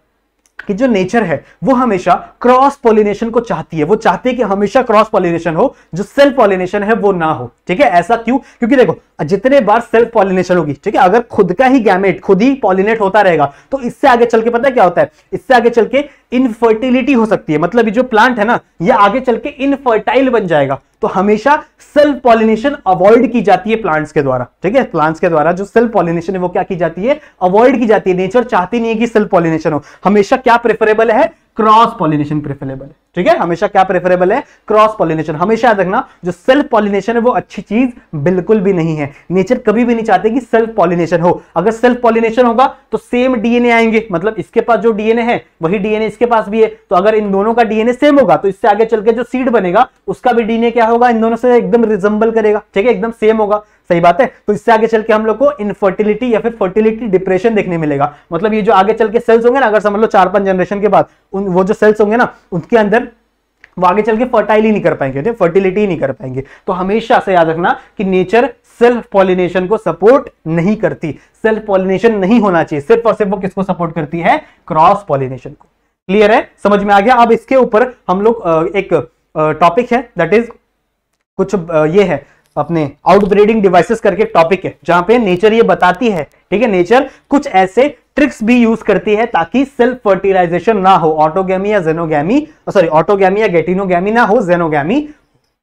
कि जो नेचर है वो हमेशा क्रॉस पॉलिनेशन को चाहती है वो चाहते हैं कि हमेशा क्रॉस पॉलिनेशन हो जो सेल्फ पॉलिनेशन है वो ना हो ठीक है ऐसा क्यों क्योंकि देखो जितने बार सेल्फ पॉलिनेशन होगी ठीक है अगर खुद का ही गैमेट खुद ही पॉलिनेट होता रहेगा तो इससे आगे चल के पता है क्या होता है इससे आगे चल के इनफर्टिलिटी हो सकती है मतलब ये जो प्लांट है ना ये आगे चल के इनफर्टाइल बन जाएगा तो हमेशा सेल्फ पॉलिनेशन अवॉइड की जाती है प्लांट्स के द्वारा ठीक है प्लांट्स के द्वारा जो सेल्फ पॉलिनेशन है वो क्या की जाती है अवॉइड की जाती है नेचर चाहती नहीं है कि सेल्फ पॉलिनेशन हो हमेशा क्या प्रेफरेबल है क्रॉस पॉलिनेशन प्रेफरेबल है ठीक है हमेशा क्या प्रेफरेबल है क्रॉस पॉलिनेशन हमेशा याद रखना जो सेल्फ पॉलिनेशन है वो अच्छी चीज बिल्कुल भी नहीं है नेचर कभी भी नहीं चाहते कि सेल्फ पॉलिनेशन हो अगर सेल्फ पॉलिनेशन होगा तो सेम डीएनए आएंगे मतलब इसके पास जो डीएनए है वही डीएनए इसके पास भी है तो अगर इन दोनों का डीएनए सेम होगा तो इससे आगे चल के जो सीड बनेगा उसका भी डीएनए क्या होगा इन दोनों से एकदम रिजेंबल करेगा ठीक है एकदम सेम होगा सही बात है तो इससे आगे चल के हम लोग को इनफर्टिलिटी या फिर फर्टिलिटी डिप्रेशन देखने मिलेगा मतलब ये जो आगे चल के सेल्स होंगे ना अगर समझ लो चार पांच जनरेशन के बाद उन वो जो सेल्स होंगे ना उनके अंदर वो आगे चल के फर्टाइल ही नहीं कर पाएंगे फर्टिलिटी ही नहीं कर पाएंगे तो हमेशा से याद रखना कि नेचर सेल्फ पॉलिनेशन को सपोर्ट नहीं करती सेल्फ पॉलिनेशन नहीं होना चाहिए सिर्फ और सिर्फ वो किसको सपोर्ट करती है क्रॉस पॉलिनेशन को क्लियर है समझ में आ गया अब इसके ऊपर हम लोग एक टॉपिक है दैट इज कुछ ये है अपने आउटब्रीडिंग डिवाइसेस करके टॉपिक है जहां पे नेचर ये बताती है ठीक है नेचर कुछ ऐसे ट्रिक्स भी यूज करती है ताकि सेल्फ फर्टिलाइजेशन ना हो ऑटोगैमी या जेनोगैमी सॉरी ऑटोगैमी या गेटिनोगैमी ना हो जेनोगैमी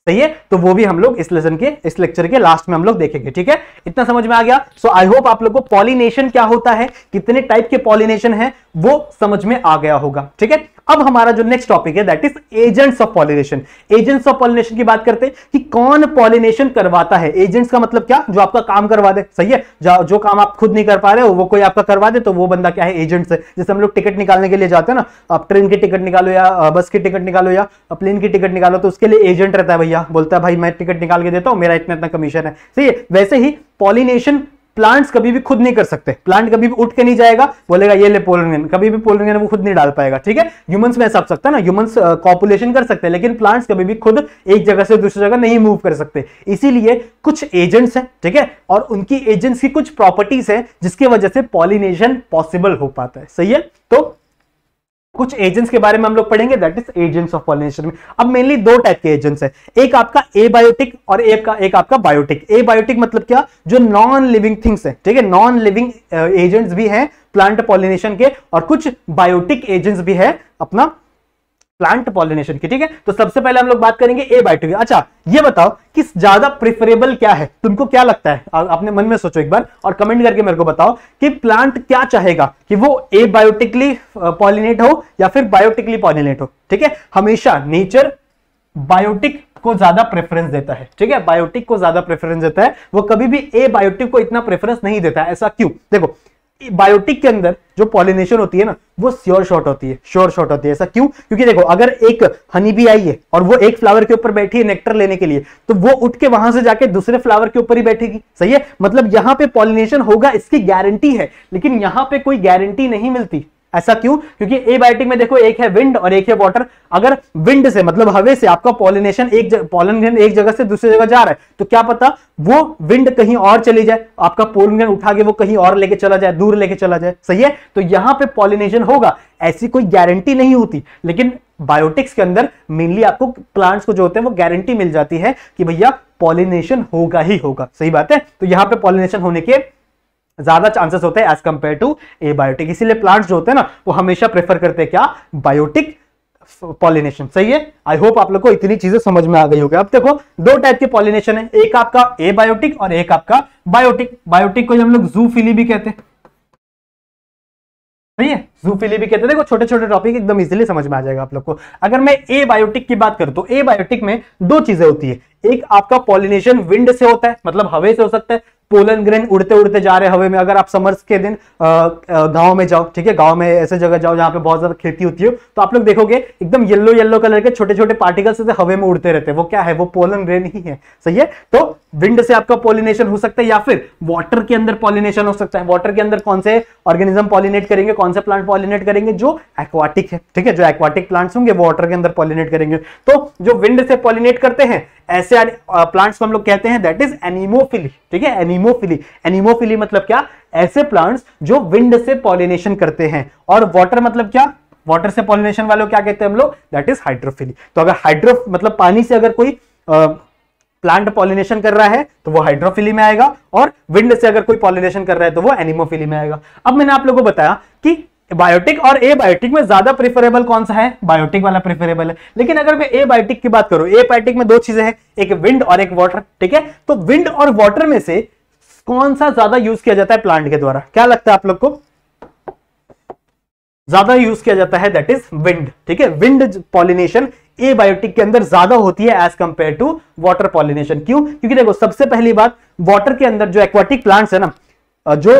सही है तो वो भी हम लोग इस लेसन के इस लेक्चर के लास्ट में हम लोग देखेंगे ठीक है इतना समझ में आ गया सो आई होप आप लोग को पॉलिनेशन क्या होता है कितने टाइप के पॉलिनेशन है वो समझ में आ गया होगा ठीक है अब हमारा जो नेक्स्ट टॉपिक है that is agents of pollination agents of pollination की बात करते हैं कि कौन पॉलिनेशन करवाता है एजेंट्स का मतलब क्या जो आपका काम करवा दे सही है जो, जो काम आप खुद नहीं कर पा रहे हो वो कोई आपका करवा दे तो वो बंदा क्या है एजेंट्स है जैसे हम लोग टिकट निकालने के लिए जाते हैं ना आप ट्रेन की टिकट निकालो या बस की टिकट निकालो या प्लेन की टिकट निकालो तो उसके लिए एजेंट रहता है भैया बोलता है भाई मैं टिकट निकाल के देता हूँ मेरा इतना इतना कमीशन है सही है वैसे ही पॉलिनेशन प्लांट्स कभी भी खुद नहीं कर सकते प्लांट कभी भी उठ के नहीं जाएगा बोलेगा ये ले पोलनगन कभी भी पोलनगन तो वो खुद नहीं डाल पाएगा ठीक है ह्यूमंस में ऐसा हो सकता है ना ह्यूमंस कॉपुलेशन कर सकते हैं लेकिन प्लांट्स कभी भी खुद एक जगह से दूसरी जगह नहीं मूव कर सकते इसीलिए कुछ एजेंट्स हैं ठीक है और उनकी एजेंट्स की कुछ प्रॉपर्टीज है जिसकी वजह से पॉलिनेशन पॉसिबल हो पाता है सही है तो कुछ एजेंट्स के बारे में हम लोग पढ़ेंगे that is agents of pollination में अब मेनली दो टाइप के एजेंट्स है एक आपका एबायोटिक और एक का एक आपका बायोटिक एबायोटिक मतलब क्या जो नॉन लिविंग थिंग्स है ठीक है नॉन लिविंग एजेंट्स भी हैं प्लांट पॉलिनेशन के और कुछ बायोटिक एजेंट्स भी है अपना प्लांट पॉलिनेशन की ठीक है तो सबसे पहले हम लोग बात करेंगे ए बायोटिक अच्छा ये बताओ कि ज्यादा प्रिफरेबल क्या है तुमको क्या लगता है अपने मन में सोचो एक बार और कमेंट करके मेरे को बताओ कि प्लांट क्या चाहेगा कि वो ए बायोटिकली पॉलिनेट हो या फिर बायोटिकली पॉलिनेट हो ठीक है हमेशा नेचर बायोटिक को ज्यादा प्रेफरेंस देता है ठीक है बायोटिक को ज्यादा प्रेफरेंस देता है वो कभी भी ए बायोटिक को इतना प्रेफरेंस नहीं देता है ऐसा क्यों देखो बायोटिक के अंदर जो पॉलिनेशन होती है ना वो श्योर शॉट होती है श्योर शॉट होती है ऐसा क्यों क्योंकि देखो अगर एक हनी भी आई है और वो एक फ्लावर के ऊपर बैठी है नेक्टर लेने के लिए तो वो उठ के वहां से जाके दूसरे फ्लावर के ऊपर ही बैठेगी सही है मतलब यहां पे पॉलिनेशन होगा इसकी गारंटी है लेकिन यहां पे कोई गारंटी नहीं मिलती ऐसा क्यों क्योंकि एबायोटिक में देखो एक है विंड और एक है वाटर अगर विंड से मतलब हवे से आपका पॉलिनेशन एक पॉलिन एक जगह से दूसरी जगह जा रहा है तो क्या पता वो विंड कहीं और चली जाए आपका पोलिन उठा के वो कहीं और लेके चला जाए दूर लेके चला जाए सही है तो यहां पे पॉलिनेशन होगा ऐसी कोई गारंटी नहीं होती लेकिन बायोटिक्स के अंदर मेनली आपको प्लांट्स को जो होते हैं वो गारंटी मिल जाती है कि भैया पॉलिनेशन होगा ही होगा सही बात है तो यहां पे पॉलिनेशन होने के ज्यादा चांसेस होते हैं as compare to abiotic इसीलिए प्लांट्स जो होते हैं ना वो हमेशा प्रेफर करते हैं क्या बायोटिक पॉलिनेशन सही है आई होप आप लोग को इतनी चीजें समझ में आ गई होगी अब देखो दो टाइप के पॉलिनेशन है एक आपका ए बायोटिक और एक आपका बायोटिक बायोटिक को हम लोग फिली भी कहते हैं सही है फिली भी कहते हैं देखो छोटे छोटे टॉपिक एकदम इजीली समझ में आ जाएगा आप लोग को अगर मैं ए बायोटिक की बात करूं तो ए बायोटिक में दो चीजें होती है एक आपका पॉलिनेशन विंड से होता है मतलब हवे से हो सकता है पोलन ग्रेन उड़ते उड़ते जा रहे हवे में अगर आप समर्स के दिन गाँव में जाओ ठीक है गाँव में ऐसे जगह जाओ जहाँ पे बहुत ज्यादा खेती होती हो तो आप लोग देखोगे एकदम येल्लो येल्लो कलर के छोटे छोटे पार्टिकल्स हवे में उड़ते रहते हैं वो क्या है वो पोलन ग्रेन ही है सही है तो विंड से आपका पॉलिनेशन हो सकता है या फिर वाटर के अंदर पॉलिनेशन हो सकता है वाटर के अंदर कौन से ऑर्गेनिज्म पॉलिनेट करेंगे कौन से प्लांट पॉलिनेट करेंगे जो एक्वाटिक है ठीक है जो एक्वाटिक प्लांट्स होंगे वो वाटर के अंदर पॉलिनेट करेंगे तो जो विंड से पॉलिनेट करते हैं ऐसे प्लांट्स को हम लोग कहते हैं दैट इज एनिमोफिली ठीक है एनिमोफिली एनिमोफिली मतलब क्या ऐसे प्लांट्स जो विंड से पॉलिनेशन करते हैं और वॉटर मतलब क्या वाटर से पॉलिनेशन वालों क्या कहते हैं हम लोग दैट इज हाइड्रोफिली तो अगर हाइड्रो मतलब पानी से अगर कोई प्लांट uh, पॉलिनेशन कर रहा है तो वो हाइड्रोफिली में आएगा और विंड से अगर कोई पॉलिनेशन कर रहा है तो वो एनिमोफिली में आएगा अब मैंने आप लोगों को बताया कि बायोटिक और ए बायोटिक में ज्यादा प्रेफरेबल कौन सा है बायोटिक वाला प्रेफरेबल है लेकिन अगर मैं ए बायोटिक की बात करूं ए बायोटिक में दो चीजें हैं एक विंड और एक वाटर ठीक है तो विंड और वाटर में से कौन सा ज्यादा यूज किया जाता है प्लांट के द्वारा क्या लगता है आप लोग को ज्यादा यूज किया जाता है दैट इज विंड ठीक है विंड पॉलिनेशन ए बायोटिक के अंदर ज्यादा होती है as compare to water pollination क्यों क्योंकि देखो सबसे पहली बात वाटर के अंदर जो एक्वाटिक प्लांट्स है ना जो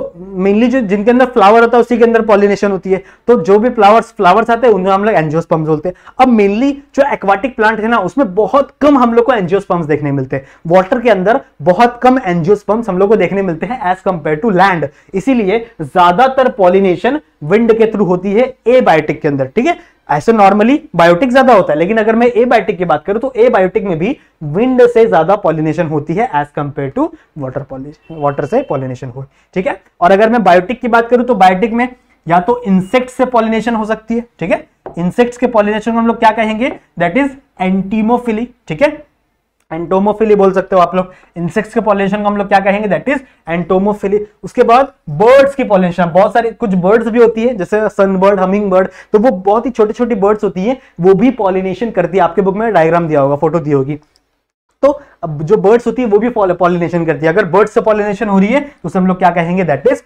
मेनली जो जिनके अंदर फ्लावर होता है उसी के अंदर पॉलिनेशन होती है तो जो भी फ्लावर्स फ्लावर्स आते हैं उन्हें हम लोग एंजियोस्पम्स बोलते हैं अब मेनली जो एक्वाटिक प्लांट है ना उसमें बहुत कम हम लोग को एंजियोस्पम्स देखने मिलते हैं वाटर के अंदर बहुत कम एंजियोस्पम्स हम लोग को देखने मिलते हैं एज कंपेयर टू लैंड इसीलिए ज्यादातर पॉलिनेशन विंड के थ्रू होती है ए बायोटिक के अंदर ठीक है ऐसे नॉर्मली बायोटिक ज्यादा होता है लेकिन अगर मैं ए बायोटिक की बात करूं तो ए बायोटिक में भी विंड से ज्यादा पॉलिनेशन होती है as compare to water pollination water से पॉलिनेशन हो ठीक है और अगर मैं बायोटिक की बात करूं तो बायोटिक में या तो इंसेक्ट से पॉलिनेशन हो सकती है ठीक है इंसेक्ट्स के पॉलिनेशन को हम लोग क्या कहेंगे दैट इज एंटीमोफिली ठीक है एंटोमोफिली बोल सकते हो आप लोग इंसेक्ट्स के पॉलेशन को हम लोग क्या कहेंगे दैट इज एंटोमोफिली उसके बाद बर्ड्स की पॉलेशन बहुत सारी कुछ बर्ड्स भी होती है जैसे सन बर्ड हमिंग बर्ड तो वो बहुत ही छोटी छोटी बर्ड्स होती है वो भी पॉलिनेशन करती है आपके बुक में डायग्राम दिया होगा फोटो दी होगी तो अब जो बर्ड्स होती है वो भी पॉलिनेशन करती है अगर बर्ड्स से पॉलिनेशन हो रही है तो उसे हम लोग क्या कहेंगे दैट इज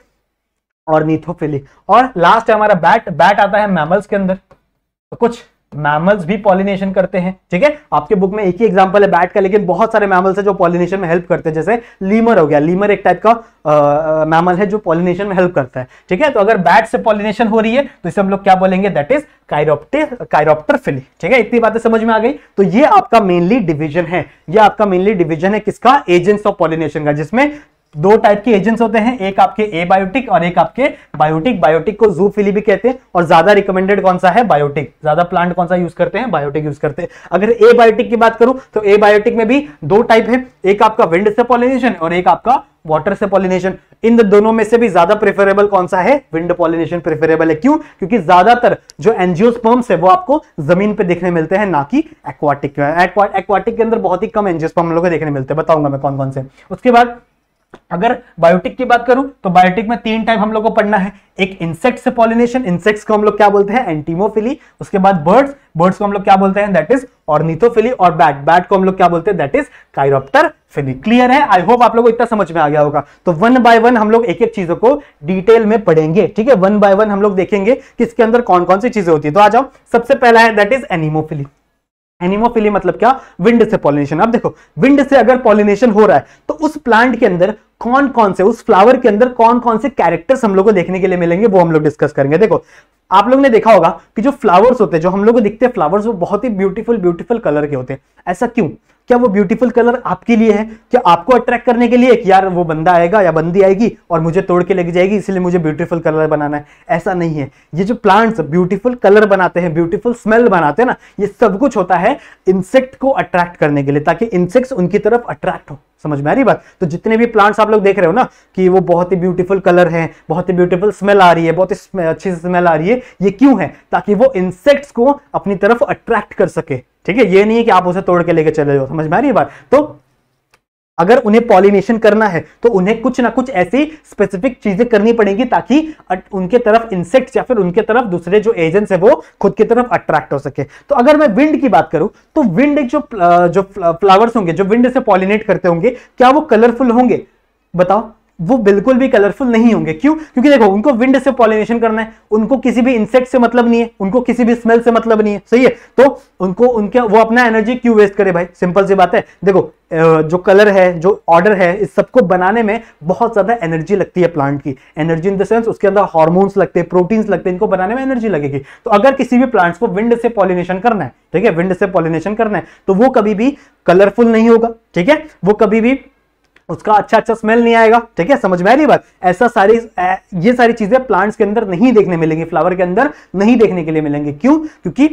और नीथोफिली और लास्ट है हमारा बैट बैट आता है मैमल्स के अंदर तो कुछ मैमल्स भी पॉलिनेशन करते हैं ठीक है आपके बुक में एक ही एग्जांपल है बैट का लेकिन बहुत सारे मैमल्स है जो पॉलिनेशन में हेल्प करते हैं जैसे लीमर हो गया लीमर एक टाइप का मैमल है जो पॉलिनेशन में हेल्प करता है ठीक है तो अगर बैट से पॉलिनेशन हो रही है तो इसे हम लोग क्या बोलेंगे दैट इज काइरोप्टर फिली ठीक है इतनी बातें समझ में आ गई तो ये आपका मेनली डिविजन है यह आपका मेनली डिविजन है किसका एजेंट्स ऑफ पॉलिनेशन का जिसमें दो टाइप के एजेंट्स होते हैं एक आपके ए बायोटिक और एक आपके बायोटिक बायोटिक को जू फिली भी कहते हैं और ज्यादा रिकमेंडेड कौन सा है बायोटिक ज्यादा प्लांट कौन सा यूज करते हैं बायोटिक यूज करते हैं अगर ए बायोटिक की बात करूं तो ए बायोटिक में भी दो टाइप है एक आपका विंड से पॉलिनेशन और एक आपका वाटर से पॉलिनेशन इन दोनों में से भी ज्यादा प्रेफरेबल कौन सा है विंड पॉलिनेशन प्रेफरेबल है क्यों क्योंकि ज्यादातर जो एनजियोस्पर्म्स है वो आपको जमीन पे देखने मिलते हैं ना कि एक्वाटिक एक्वाटिक के अंदर बहुत ही कम एनजियोस्पर्म हम लोग को देखने मिलते हैं बताऊंगा मैं कौन कौन से उसके बाद अगर बायोटिक की बात करूं तो बायोटिक में तीन टाइप हम लोग को पढ़ना है एक इंसेक्ट से पॉलिनेशन इंसेक्ट्स को हम लोग क्या बोलते हैं एंटीमोफिली उसके बाद बर्ड्स बर्ड्स को हम लोग क्या बोलते हैं दैट इज ऑर्निथोफिली और बैट बैट को हम लोग क्या बोलते हैं that is chiropterophily clear है आई होप आप लोगों को इतना समझ में आ गया होगा तो वन बाय वन हम लोग एक एक चीजों को डिटेल में पढ़ेंगे ठीक है वन बाय वन हम लोग देखेंगे कि इसके अंदर कौन कौन सी चीजें होती है तो आ जाओ सबसे पहला है दैट इज एनिमोफिली एनिमोफिली मतलब क्या विंड से पॉलिनेशन आप देखो विंड से अगर पॉलिनेशन हो रहा है तो उस प्लांट के अंदर कौन कौन से उस फ्लावर के अंदर कौन कौन से कैरेक्टर्स हम लोग को देखने के लिए मिलेंगे वो हम लोग डिस्कस करेंगे देखो आप लोग ने देखा होगा कि जो फ्लावर्स होते हैं जो हम लोग को दिखते हैं फ्लावर्स वो बहुत ही ब्यूटीफुल ब्यूटीफुल कलर के होते हैं ऐसा क्यों क्या वो ब्यूटीफुल कलर आपके लिए है क्या आपको अट्रैक्ट करने के लिए कि यार वो बंदा आएगा या बंदी आएगी और मुझे तोड़ के लेके जाएगी इसलिए मुझे ब्यूटीफुल कलर बनाना है ऐसा नहीं है ये जो प्लांट्स ब्यूटीफुल कलर बनाते हैं ब्यूटीफुल स्मेल बनाते हैं ना ये सब कुछ होता है इंसेक्ट को अट्रैक्ट करने के लिए ताकि इंसेक्ट्स उनकी तरफ अट्रैक्ट हो समझ में आ रही बात तो जितने भी प्लांट्स आप लोग देख रहे हो ना कि वो बहुत ही ब्यूटीफुल कलर है बहुत ही ब्यूटीफुल स्मेल आ रही है बहुत ही अच्छी स्मेल आ रही है ये क्यों है ताकि वो इंसेक्ट्स को अपनी तरफ अट्रैक्ट कर सके ठीक है ये नहीं है कि आप उसे तोड़ के लेके चले जाओ समझ में आ रही है बात तो अगर उन्हें पॉलिनेशन करना है तो उन्हें कुछ ना कुछ ऐसी स्पेसिफिक चीजें करनी पड़ेगी ताकि उनके तरफ इंसेक्ट्स या फिर उनके तरफ दूसरे जो एजेंट्स है वो खुद की तरफ अट्रैक्ट हो सके तो अगर मैं विंड की बात करूं तो विंड एक जो जो फ्लावर्स होंगे जो विंड से पॉलिनेट करते होंगे क्या वो कलरफुल होंगे बताओ वो बिल्कुल भी कलरफुल नहीं होंगे क्यों क्योंकि देखो उनको विंड से पॉलिनेशन करना है उनको किसी भी इंसेक्ट से मतलब नहीं है उनको किसी भी स्मेल से मतलब नहीं है सही है तो उनको उनके वो अपना एनर्जी क्यों वेस्ट करे भाई सिंपल सी बात है देखो जो कलर है जो ऑर्डर है इस सबको बनाने में बहुत ज़्यादा एनर्जी लगती है प्लांट की एनर्जी इन द सेंस उसके अंदर हार्मोन्स लगते हैं प्रोटीन्स लगते हैं इनको बनाने में एनर्जी लगेगी तो अगर किसी भी प्लांट्स को विंड से पॉलिनेशन करना है ठीक है विंड से पॉलिनेशन करना है तो वो कभी भी कलरफुल नहीं होगा ठीक है वो कभी भी उसका अच्छा अच्छा स्मेल नहीं आएगा ठीक है समझ में आ रही बात ऐसा सारी ये सारी चीजें प्लांट्स के अंदर नहीं देखने मिलेंगी फ्लावर के अंदर नहीं देखने के लिए मिलेंगे क्यों क्योंकि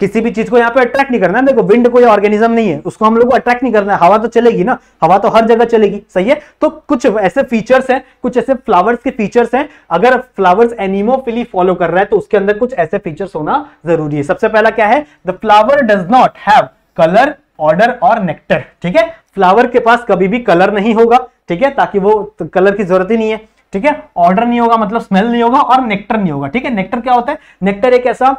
किसी भी चीज को यहाँ पे अट्रैक्ट नहीं करना है देखो विंड कोई ऑर्गेनिज्म नहीं है उसको हम लोग को अट्रैक्ट नहीं करना है हवा तो चलेगी ना हवा तो हर जगह चलेगी सही है तो कुछ ऐसे फीचर्स हैं कुछ ऐसे फ्लावर्स के फीचर्स हैं अगर फ्लावर्स एनिमोफिली फॉलो कर रहा है तो उसके अंदर कुछ ऐसे फीचर्स होना जरूरी है सबसे पहला क्या है the flower does not have colour odour और नेक्टर ठीक है फ्लावर के पास कभी भी कलर नहीं होगा ठीक है ताकि वो कलर की जरूरत ही नहीं है ठीक है ऑर्डर नहीं होगा मतलब स्मेल नहीं होगा और नेक्टर नहीं होगा ठीक है नेक्टर क्या होता है नेक्टर एक ऐसा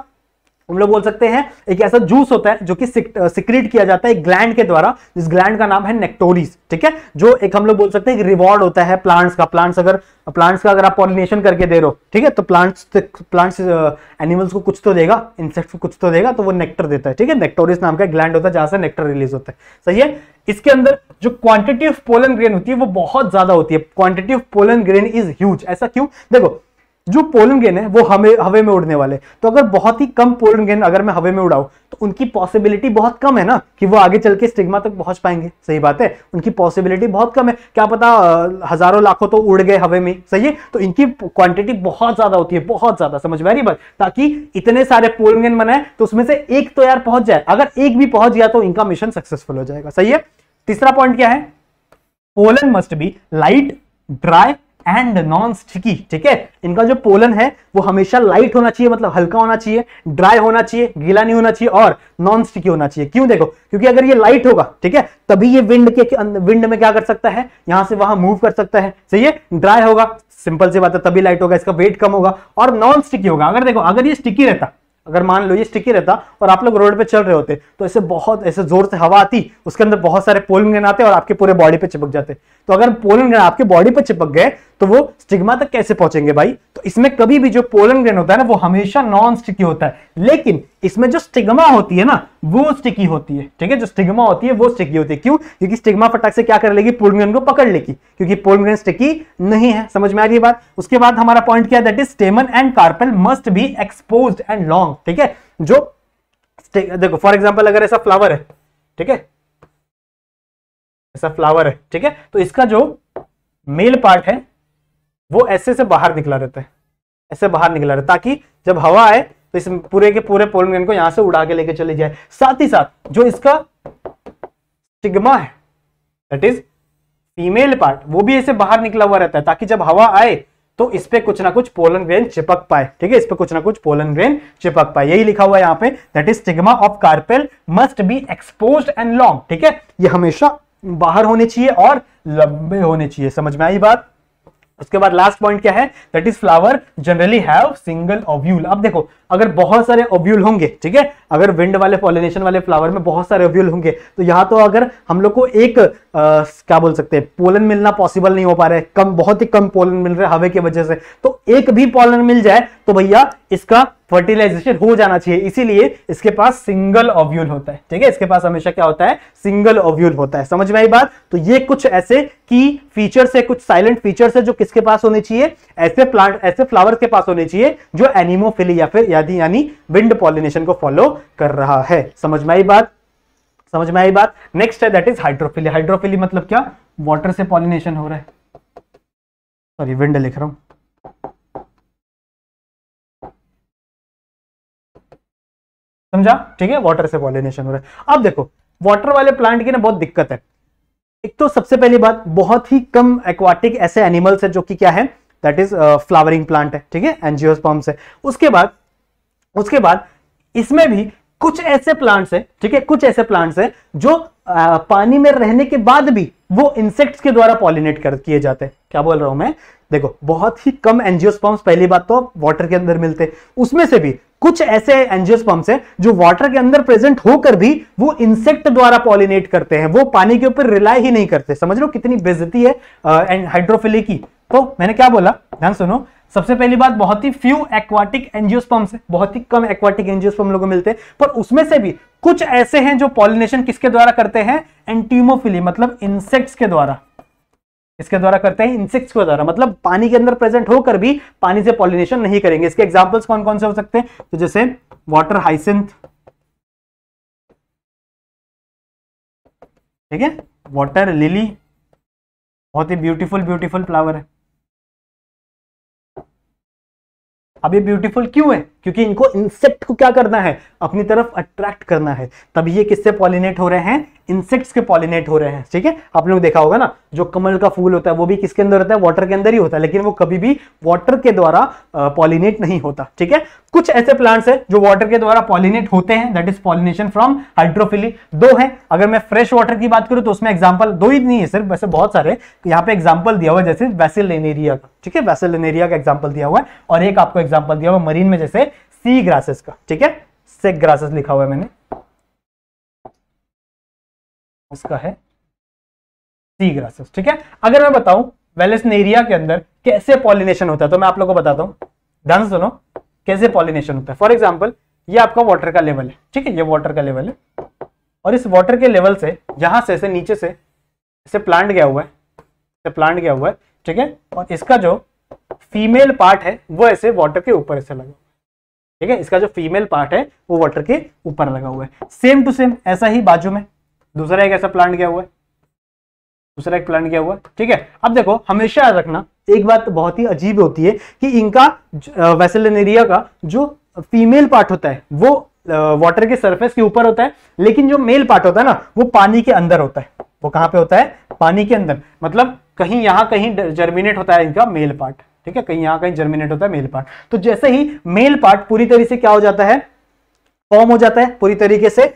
हम लोग बोल सकते हैं एक ऐसा जूस होता है जो कि सिक्रीट किया जाता है ग्लैंड के द्वारा जिस ग्लैंड का नाम है नेक्टोरिस ठीक है जो एक हम लोग बोल सकते हैं रिवॉर्ड होता है प्लांट्स का प्लांट्स अगर प्लांट्स का अगर आप पॉलिनेशन करके दे रहे हो ठीक है तो प्लांट्स प्लांट्स एनिमल्स को कुछ तो देगा इंसेक्ट्स को कुछ तो देगा तो वो नेक्टर देता है ठीक है नेक्टोरिस नाम का ग्लैंड होता है जहां से नेक्टर रिलीज होता है सही है इसके अंदर जो क्वांटिटी ऑफ पोलन ग्रेन होती है वो बहुत ज्यादा होती है quantity of pollen grain is huge ऐसा क्यों देखो जो पोलन गेन है वो हमें हवे में उड़ने वाले तो अगर बहुत ही कम पोलन गेन अगर मैं हवे में उड़ाऊ तो उनकी पॉसिबिलिटी बहुत कम है ना कि वो आगे चल के स्टिग्मा तक पहुंच पाएंगे सही बात है उनकी पॉसिबिलिटी बहुत कम है क्या पता हजारों लाखों तो उड़ गए हवे में सही है तो इनकी क्वांटिटी बहुत ज्यादा होती है बहुत ज्यादा समझ में आ रही बात ताकि इतने सारे पोलन गेन बनाए तो उसमें से एक तो यार पहुंच जाए अगर एक भी पहुंच गया तो इनका मिशन सक्सेसफुल हो जाएगा सही है तीसरा पॉइंट क्या है pollen must be light dry and non sticky ठीक है इनका जो पोलन है वो हमेशा लाइट होना चाहिए मतलब हल्का होना चाहिए ड्राई होना चाहिए गीला नहीं होना चाहिए और नॉन स्टिकी होना चाहिए क्यों देखो क्योंकि अगर ये लाइट होगा ठीक है तभी ये विंड के विंड में क्या कर सकता है यहां से वहां मूव कर सकता है सही है ड्राई होगा सिंपल सी बात है तभी लाइट होगा इसका वेट कम होगा और नॉन स्टिकी होगा अगर देखो अगर ये स्टिकी रहता अगर मान लो ये स्टिकी रहता और आप लोग रोड पे चल रहे होते तो ऐसे बहुत ऐसे जोर से हवा आती उसके अंदर बहुत सारे पोलन गन आते और आपके पूरे बॉडी पे चिपक जाते तो अगर पोलन गन आपके बॉडी पे चिपक गए तो वो स्टिग्मा तक कैसे पहुंचेंगे भाई तो इसमें कभी भी जो पोलन ग्रेन होता है ना वो हमेशा नॉन स्टिकी होता है लेकिन इसमें जो स्टिग्मा होती है ना वो स्टिकी होती है ठीक है जो स्टिग्मा होती है वो स्टिकी होती है क्यों क्योंकि स्टिग्मा फटाक से क्या कर लेगी पोलन ग्रेन को पकड़ लेगी क्योंकि पोलन ग्रेन स्टिकी नहीं है समझ में आ रही है बात उसके बाद हमारा पॉइंट क्या है that is stamen and carpel must be expose and long ठीक है जो देखो फॉर एग्जाम्पल अगर ऐसा फ्लावर है ठीक है ऐसा फ्लावर है ठीक है तो इसका जो मेल पार्ट है वो ऐसे से बाहर निकला रहता है ऐसे बाहर निकला रहता है ताकि जब हवा आए तो इस पूरे के पूरे पोलन को यहां से उड़ा के लेके चले जाए साथ ही साथ जो इसका सिग्मा है दट इज फीमेल पार्ट वो भी ऐसे बाहर निकला हुआ रहता है ताकि जब हवा आए तो इस पे कुछ ना कुछ पोलन ग्रेन चिपक पाए ठीक है इस पे कुछ ना कुछ पोलन ग्रेन चिपक पाए यही लिखा हुआ है यहाँ पे that is stigma of carpel must be expose and long ठीक है ये हमेशा बाहर होने चाहिए और लंबे होने चाहिए समझ में आई बात उसके बाद लास्ट पॉइंट क्या है that is flower generally have single ovule अब देखो अगर बहुत सारे ओव्यूल होंगे ठीक है अगर विंड वाले पॉलिनेशन वाले फ्लावर में बहुत सारे ओव्यूल होंगे तो यहाँ तो अगर हम लोग को एक आ, क्या बोल सकते हैं पोलन मिलना पॉसिबल नहीं हो पा रहा है कम बहुत ही कम पोलन मिल रहे हवे की वजह से तो एक भी पोलन मिल जाए तो भैया इसका फर्टिलाइजेशन हो जाना चाहिए इसीलिए इसके पास सिंगल ओव्यूल होता है ठीक है इसके पास हमेशा क्या होता है सिंगल ओव्यूल होता है समझ में आई बात तो ये कुछ ऐसे की फीचर्स है कुछ साइलेंट फीचर्स है जो किसके पास होने चाहिए ऐसे प्लांट ऐसे फ्लावर्स के पास होने चाहिए जो एनिमोफिली या फिर या इत्यादि यानी विंड पॉलिनेशन को फॉलो कर रहा है समझ में आई बात समझ में आई बात नेक्स्ट है दैट इज हाइड्रोफिली हाइड्रोफिली मतलब क्या वाटर से पॉलिनेशन हो रहा है सॉरी विंड लिख रहा हूं समझा ठीक है वाटर से पॉलिनेशन हो रहा है अब देखो वाटर वाले प्लांट की ना बहुत दिक्कत है एक तो सबसे पहली बात बहुत ही कम एक्वाटिक ऐसे एनिमल्स है जो कि क्या है दैट इज फ्लावरिंग प्लांट है ठीक है एनजियोस्पॉम्स है उसके बाद उसके बाद इसमें भी कुछ ऐसे प्लांट्स हैं ठीक है कुछ ऐसे प्लांट्स हैं जो आ, पानी में रहने के बाद भी वो इंसेक्ट्स के द्वारा पॉलिनेट कर किए जाते हैं क्या बोल रहा हूं मैं देखो बहुत ही कम एनजियोस्पम्स पहली बात तो वाटर के अंदर मिलते उसमें से भी कुछ ऐसे एनजियोस्पम्स हैं जो वाटर के अंदर प्रेजेंट होकर भी वो इंसेक्ट द्वारा पॉलिनेट करते हैं वो पानी के ऊपर रिलाई ही नहीं करते समझ लो कितनी बेजती है एंड हाइड्रोफिले की तो मैंने क्या बोला ध्यान सुनो सबसे पहली बात बहुत ही फ्यू एक्वाटिक एंजियोस्पम्स है बहुत ही कम एक्वाटिक एंजियोस्पम लोगों मिलते हैं पर उसमें से भी कुछ ऐसे हैं जो पॉलिनेशन किसके द्वारा करते हैं एंटीमोफिली मतलब इंसेक्ट्स के द्वारा इसके द्वारा करते हैं इंसेक्ट्स के द्वारा मतलब पानी के अंदर प्रेजेंट होकर भी पानी से पॉलिनेशन नहीं करेंगे इसके एग्जाम्पल्स कौन कौन से हो सकते हैं तो जैसे वाटर हाइसेंथ ठीक है वाटर लिली बहुत ही ब्यूटीफुल ब्यूटीफुल फ्लावर है अब ये ब्यूटीफुल क्यों है क्योंकि इनको इंसेक्ट को क्या करना है अपनी तरफ अट्रैक्ट करना है तभी ये किससे पॉलिनेट हो रहे हैं इंसेक्ट्स के पॉलिनेट हो रहे हैं ठीक है आप लोग देखा होगा ना जो कमल का फूल होता है वो भी किसके अंदर होता है वाटर के अंदर ही होता है लेकिन वो कभी भी वाटर के द्वारा पॉलिनेट नहीं होता ठीक है कुछ ऐसे प्लांट्स है जो वाटर के द्वारा पॉलिनेट होते हैं that is pollination from hydrophily दो है अगर मैं फ्रेश वाटर की बात करूं तो उसमें एग्जाम्पल दो ही नहीं है सिर्फ वैसे बहुत सारे यहाँ पे एग्जाम्पल दिया हुआ जैसे वैसे लेनेरिया का ठीक है वैसे लेनेरिया का एग्जाम्पल दिया हुआ है और एक आपको एग्जाम्पल दिया हुआ मरीन में जैसे सी ग्रासेस का ठीक है सेक ग्रासेस लिखा हुआ है मैंने उसका है सी ग्रासेस ठीक है अगर मैं बताऊं एरिया के अंदर कैसे पॉलिनेशन होता है तो मैं आप लोगों को बताता हूं ध्यान से सुनो कैसे पॉलिनेशन होता है फॉर एग्जाम्पल ये आपका वाटर का लेवल है ठीक है ये वाटर का लेवल है और इस वाटर के लेवल से यहां से ऐसे नीचे से इसे प्लांट गया हुआ है इसे प्लांट गया हुआ है ठीक है और इसका जो फीमेल पार्ट है वो ऐसे वाटर के ऊपर ऐसे लगा ठीक है इसका जो फीमेल पार्ट है वो वाटर के ऊपर लगा हुआ है सेम टू सेम ऐसा ही बाजू में दूसरा एक ऐसा प्लांट गया हुआ है दूसरा एक प्लांट गया हुआ है ठीक है अब देखो हमेशा याद रखना एक बात तो बहुत ही अजीब होती है कि इनका वेसेलिनेरिया का जो फीमेल पार्ट होता है वो वाटर के सरफेस के ऊपर होता है लेकिन जो मेल पार्ट होता है ना वो पानी के अंदर होता है वो कहाँ पे होता है पानी के अंदर मतलब कहीं यहां कहीं जर्मिनेट होता है इनका मेल पार्ट ठीक है कहीं यहां कहीं जर्मिनेट होता है मेल पार्ट तो जैसे ही मेल पार्ट पूरी तरीके से क्या हो जाता है फॉर्म हो जाता है पूरी तरीके से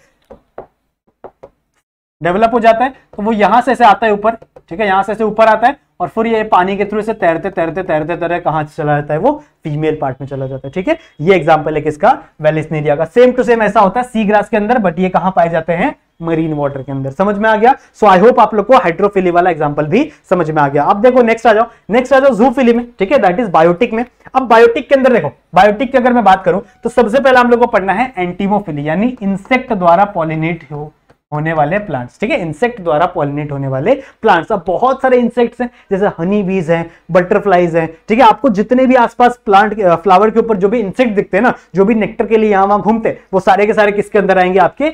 डेवलप हो जाता है तो वो यहां से ऐसे आता है ऊपर ठीक है यहां से ऐसे ऊपर आता है और फिर ये पानी के थ्रू से तैरते तैरते तैरते तैरते से चला जाता है वो फीमेल पार्ट में चला जाता है ठीक है ये एग्जाम्पल है किसका वेलिस्नेरिया का सेम टू सेम ऐसा होता है सी ग्रास के अंदर बट ये कहां पाए जाते हैं मरीन वाटर के अंदर समझ में आ गया सो आई होप आप लोग को हाइड्रोफिली वाला एग्जाम्पल भी समझ में आ गया अब देखो नेक्स्ट आ जाओ नेक्स्ट आ जाओ जूफिली में ठीक है दैट इज बायोटिक में अब बायोटिक के अंदर देखो बायोटिक की अगर मैं बात करूं तो सबसे पहले हम लोग को पढ़ना है एंटीमोफिली यानी इंसेक्ट द्वारा पॉलिनेट हो होने वाले प्लांट्स ठीक है इंसेक्ट द्वारा पॉलिनेट होने वाले प्लांट्स अब बहुत सारे इंसेक्ट्स हैं जैसे हनी बीज हैं बटरफ्लाइज हैं ठीक है आपको जितने भी आसपास प्लांट फ्लावर के ऊपर जो भी इंसेक्ट दिखते हैं ना जो भी नेक्टर के लिए यहाँ वहां घूमते वो सारे के सारे किसके अंदर आएंगे आपके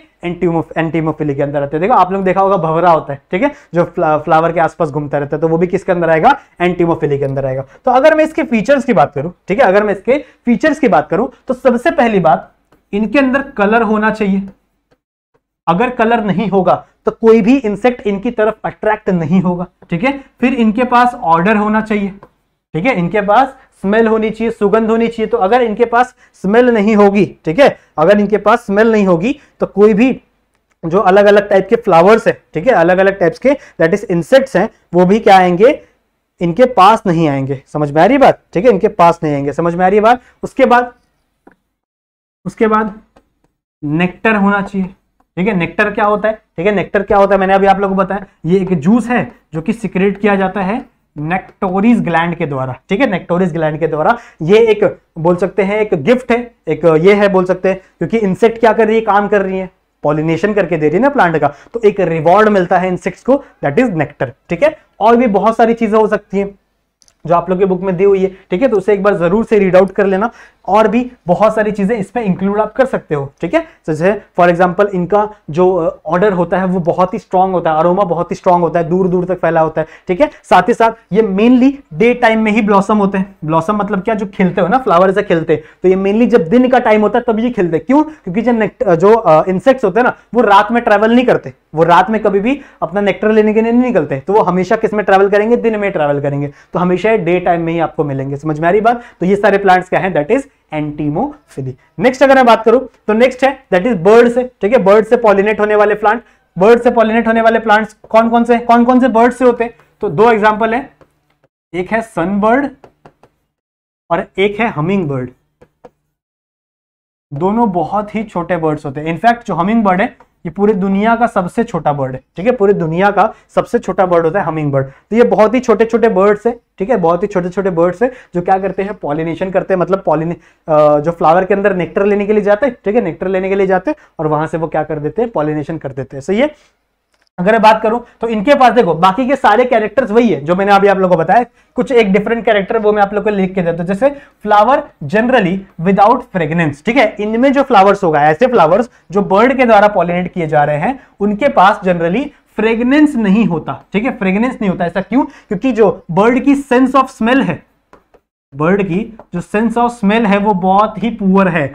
एंटीमोफिली के अंदर आते हैं देखो आप लोग देखा होगा भवरा होता है ठीक है जो फ्लावर के आसपास घूमता रहता है तो वो भी किसके अंदर आएगा एंटीमोफिली के अंदर आएगा तो अगर मैं इसके फीचर्स की बात करूं ठीक है अगर मैं इसके फीचर्स की बात करूं तो सबसे पहली बात इनके अंदर कलर होना चाहिए अगर कलर नहीं होगा तो कोई भी इंसेक्ट इनकी तरफ अट्रैक्ट नहीं होगा ठीक है फिर इनके पास ऑर्डर होना चाहिए ठीक है इनके पास स्मेल होनी चाहिए सुगंध होनी चाहिए तो अगर इनके पास स्मेल नहीं होगी ठीक है अगर इनके पास स्मेल नहीं होगी तो कोई भी जो अलग अलग टाइप के फ्लावर्स है ठीक है अलग अलग टाइप्स के दैट इज इंसेक्ट्स हैं वो भी क्या आएंगे इनके पास नहीं आएंगे समझ में आ रही बात ठीक है इनके पास नहीं आएंगे समझ में आ रही बात उसके बाद उसके बाद नेक्टर होना चाहिए ठीक है नेक्टर क्या होता है ठीक है नेक्टर क्या होता है मैंने अभी आप लोगों को बताया ये एक जूस है जो कि सिक्रेट किया जाता है नेक्टोरिस ग्लैंड के द्वारा ठीक है नेक्टोरिस ग्लैंड के द्वारा ये एक बोल सकते हैं एक गिफ्ट है एक ये है बोल सकते हैं क्योंकि इंसेक्ट क्या कर रही है काम कर रही है पॉलिनेशन करके दे रही है ना प्लांट का तो एक रिवॉर्ड मिलता है इंसेक्ट्स को दैट इज नेक्टर ठीक है और भी बहुत सारी चीजें हो सकती हैं जो आप लोग के बुक में दी हुई है ठीक है तो उसे एक बार जरूर से रीड आउट कर लेना और भी बहुत सारी चीज़ें इसमें इंक्लूड आप कर सकते हो ठीक है तो जैसे फॉर एग्जाम्पल इनका जो ऑर्डर uh, होता है वो बहुत ही स्ट्रांग होता है अरोमा बहुत ही स्ट्रांग होता है दूर दूर तक फैला होता है ठीक है साथ ही साथ ये मेनली डे टाइम में ही ब्लॉसम होते हैं ब्लॉसम मतलब क्या जो खिलते हो ना फ्लावर से खिलते तो ये मेनली जब दिन का टाइम होता है तब ये खिलते क्यों क्योंकि जो uh, जो इंसेक्ट्स uh, होते हैं ना वो रात में ट्रैवल नहीं करते वो रात में कभी भी अपना नेक्टर लेने के लिए नहीं निकलते तो वो हमेशा किस में ट्रैवल करेंगे दिन में ट्रैवल करेंगे तो हमेशा डे टाइम में ही आपको मिलेंगे समझ में आ रही बात तो ये सारे प्लांट्स क्या है दैट इज एंटीमोफिली नेक्स्ट अगर मैं बात करूं तो नेक्स्ट है दैट इज बर्ड से ठीक है बर्ड से पॉलिनेट होने वाले प्लांट बर्ड से पॉलिनेट होने वाले प्लांट्स कौन कौन से कौन कौन से बर्ड से होते हैं तो दो एग्जाम्पल है एक है सनबर्ड और एक है हमिंग बर्ड दोनों बहुत ही छोटे बर्ड्स होते हैं इनफैक्ट जो हमिंग बर्ड है ये पूरी दुनिया का सबसे छोटा बर्ड है ठीक है पूरी दुनिया का सबसे छोटा बर्ड होता है हमिंग बर्ड तो ये बहुत ही छोटे छोटे बर्ड्स है ठीक है बहुत ही छोटे छोटे बर्ड्स है जो क्या करते हैं पॉलिनेशन करते हैं मतलब पॉलिने जो फ्लावर के अंदर नेक्टर लेने के लिए जाते हैं ठीक है नेक्टर लेने के लिए जाते हैं और वहां से वो क्या कर देते हैं पॉलिनेशन कर देते हैं सही है अगर बात करूं तो इनके पास देखो बाकी के सारे कैरेक्टर्स वही है जो मैंने अभी आप लोगों को बताया कुछ एक डिफरेंट कैरेक्टर वो मैं आप लोग को लिख के देता हूं जैसे फ्लावर जनरली विदाउट फ्रेगनेंस ठीक है इनमें जो फ्लावर्स होगा ऐसे फ्लावर्स जो बर्ड के द्वारा पॉलिनेट किए जा रहे हैं उनके पास जनरली फ्रेगनेंस नहीं होता ठीक है फ्रेगनेंस नहीं होता ऐसा क्यों क्योंकि जो बर्ड की सेंस ऑफ स्मेल है बर्ड की जो सेंस ऑफ स्मेल है वो बहुत ही पुअर है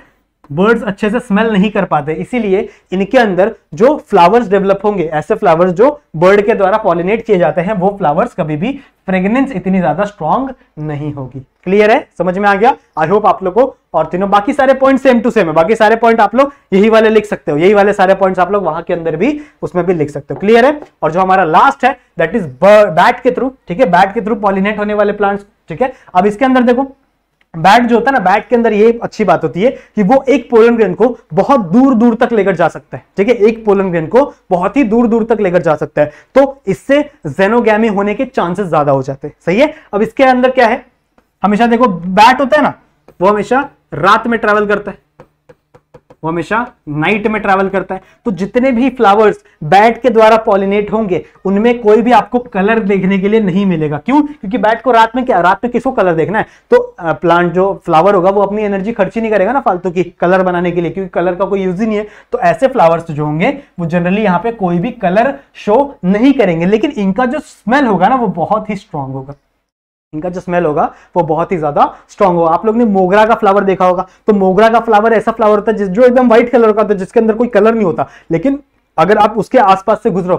बर्ड्स अच्छे से स्मेल नहीं कर पाते इसीलिए इनके अंदर जो फ्लावर्स डेवलप होंगे ऐसे फ्लावर्स जो बर्ड के द्वारा पॉलिनेट किए जाते हैं वो फ्लावर्स कभी भी फ्रेग्रेंस इतनी ज्यादा स्ट्रांग नहीं होगी क्लियर है समझ में आ गया आई होप आप लोग को और तीनों बाकी सारे पॉइंट सेम टू सेम है बाकी सारे पॉइंट आप लोग यही वाले लिख सकते हो यही वाले सारे पॉइंट आप लोग वहां के अंदर भी उसमें भी लिख सकते हो क्लियर है और जो हमारा लास्ट है दैट इज बैट के थ्रू ठीक है बैट के थ्रू पॉलिनेट होने वाले प्लांट्स ठीक है अब इसके अंदर देखो बैट जो होता है ना बैट के अंदर ये अच्छी बात होती है कि वो एक पोलन ग्रेन को बहुत दूर दूर तक लेकर जा सकता है ठीक है एक पोलन ग्रेन को बहुत ही दूर दूर तक लेकर जा सकता है तो इससे जेनोगैमी होने के चांसेस ज्यादा हो जाते हैं सही है अब इसके अंदर क्या है हमेशा देखो बैट होता है ना वो हमेशा रात में ट्रेवल करता है वो हमेशा नाइट में ट्रैवल करता है तो जितने भी फ्लावर्स बैट के द्वारा पॉलिनेट होंगे उनमें कोई भी आपको कलर देखने के लिए नहीं मिलेगा क्यों क्योंकि बैट को रात में क्या रात में किसको कलर देखना है तो प्लांट जो फ्लावर होगा वो अपनी एनर्जी खर्च ही नहीं करेगा ना फालतू की कलर बनाने के लिए क्योंकि कलर का कोई यूज ही नहीं है तो ऐसे फ्लावर्स जो होंगे वो जनरली यहाँ पे कोई भी कलर शो नहीं करेंगे लेकिन इनका जो स्मेल होगा ना वो बहुत ही स्ट्रांग होगा इनका जो स्मेल होगा वो बहुत ही ज्यादा स्ट्रांग होगा आप लोग ने मोगरा का फ्लावर देखा होगा तो मोगरा का फ्लावर ऐसा फ्लावर होता है जो एकदम व्हाइट कलर का होता है जिसके अंदर कोई कलर नहीं होता लेकिन अगर आप उसके आसपास से गुजरो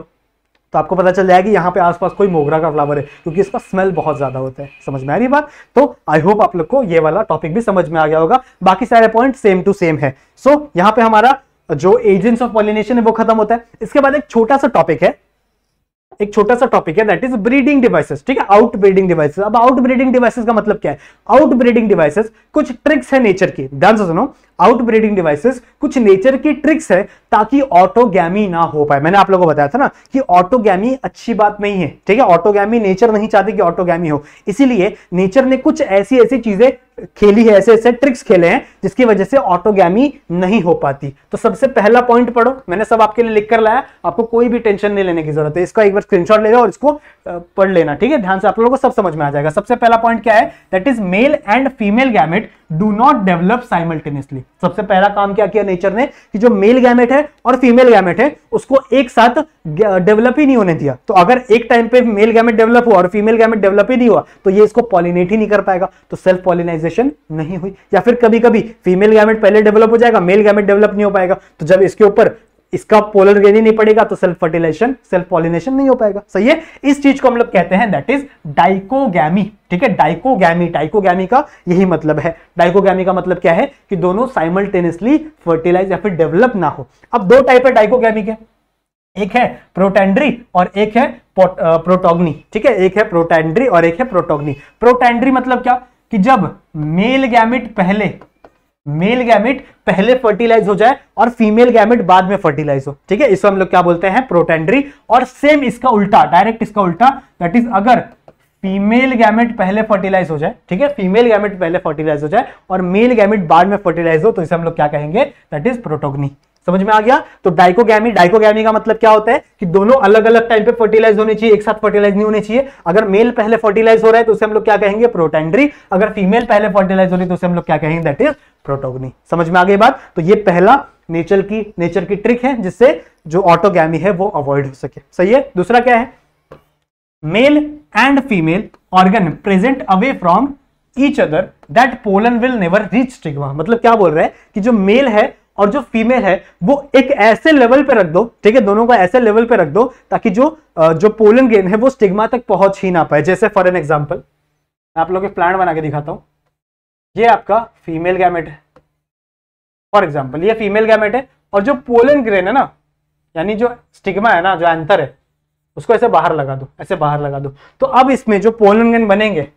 तो आपको पता चल जाएगा कि यहाँ पे आसपास कोई मोगरा का फ्लावर है क्योंकि इसका स्मेल बहुत ज्यादा होता है समझ में आ रही बात तो आई होप आप लोग को ये वाला टॉपिक भी समझ में आ गया होगा बाकी सारे पॉइंट सेम टू सेम है सो so, यहाँ पे हमारा जो एजेंट्स ऑफ पॉलिनेशन है वो खत्म होता है इसके बाद एक छोटा सा टॉपिक है एक छोटा सा टॉपिक है दैट इज ब्रीडिंग डिवाइसेस ठीक है आउट ब्रीडिंग डिवाइसेस अब आउट ब्रीडिंग डिवाइसेस का मतलब क्या है आउट ब्रीडिंग डिवाइसेस कुछ ट्रिक्स है नेचर की ध्यान से सुनो आउटब्रीडिंग डिवाइसेस कुछ नेचर की ट्रिक्स है ताकि ऑटोगैमी ना हो पाए मैंने आप लोगों को बताया था ना कि ऑटोगैमी अच्छी बात नहीं है ठीक है ऑटोगैमी नेचर नहीं चाहती कि ऑटोगैमी हो इसीलिए नेचर ने कुछ ऐसी ऐसी चीजें खेली है ऐसे ऐसे ट्रिक्स खेले हैं जिसकी वजह से ऑटोगैमी नहीं हो पाती तो सबसे पहला पॉइंट पढ़ो मैंने सब आपके लिए लिख कर लाया आपको कोई भी टेंशन नहीं लेने की जरूरत है इसका एक बार स्क्रीनशॉट ले लो और इसको पढ़ लेना ठीक है ध्यान से आप लोगों को सब समझ में आ जाएगा सबसे पहला पॉइंट क्या है that is male and female gamete do not develop simultaneously सबसे पहला काम क्या किया नेचर ने कि जो मेल गैमेट है और फीमेल गैमेट है उसको एक साथ डेवलप ही नहीं होने दिया तो अगर एक टाइम पे मेल गैमेट डेवलप हुआ और फीमेल गैमेट डेवलप ही नहीं हुआ तो ये इसको पॉलिनेट ही नहीं कर पाएगा तो सेल्फ पॉलिनाइजेशन नहीं हुई या फिर कभी कभी फीमेल गैमेट पहले डेवलप हो जाएगा मेल गैमेट डेवलप नहीं हो पाएगा तो जब इसके ऊपर इसका पोलर ग्रेन ही नहीं पड़ेगा तो सेल्फ फर्टिलाइजेशन सेल्फ पॉलिनेशन नहीं हो पाएगा सही है इस चीज को हम लोग कहते हैं दैट इज डाइकोगी ठीक है डाइकोगी डाइकोगी का यही मतलब है डाइकोगी का मतलब क्या है कि दोनों साइमल्टेनियसली फर्टिलाइज या फिर डेवलप ना हो अब दो टाइप है डाइकोगी के एक है प्रोटेंड्री और एक है प्रोटोग्नी ठीक है एक है प्रोटेंड्री और एक है प्रोटोग्नी प्रोटेंड्री मतलब क्या कि जब मेल गैमिट पहले मेल गैमिट पहले फर्टिलाइज हो जाए और फीमेल गैमिट बाद में फर्टिलाइज हो ठीक है इसको हम लोग क्या बोलते हैं प्रोटेंड्री और सेम इसका उल्टा डायरेक्ट इसका उल्टा दैट इज अगर फीमेल गैमेट पहले फर्टिलाइज हो जाए ठीक है फीमेल गैमेट पहले फर्टिलाइज हो जाए और मेल गैमेट बाद में फर्टिलाइज हो तो इसे हम लोग क्या कहेंगे दैट इज प्रोटोग्नी समझ में आ गया तो डाइकोगी डाइकोगी का मतलब क्या होता है कि दोनों अलग अलग टाइम पे फर्टिलाइज होने चाहिए एक साथ फर्टिलाइज नहीं होने चाहिए अगर मेल पहले फर्टिलाइज हो रहा है तो उसे हम लोग क्या कहेंगे प्रोटेंड्री अगर फीमेल पहले फर्टिलाइज हो रही है तो उसे हम लोग क्या कहेंगे दैट इज प्रोटोगनी समझ में आ गई बात तो ये पहला नेचर की नेचर की ट्रिक है जिससे जो ऑटोगैमी है वो अवॉइड हो सके सही है दूसरा क्या है male and female organ present away from each other that pollen will never reach stigma मतलब क्या बोल रहे हैं कि जो मेल है और जो फीमेल है वो एक ऐसे लेवल पे रख दो ठीक है दोनों को ऐसे लेवल पे रख दो ताकि जो जो पोलन गेन है वो स्टिग्मा तक पहुंच ही ना पाए जैसे फॉर एन एग्जाम्पल मैं आप लोग एक प्लांट बना के दिखाता हूँ ये आपका फीमेल गैमेट है फॉर एग्जाम्पल ये फीमेल गैमेट है और जो पोलन ग्रेन है ना यानी जो स्टिग्मा है ना जो एंतर है उसको ऐसे बाहर लगा दो ऐसे बाहर लगा दो तो अब इसमें जो पोलन ग्रेन बनेंगे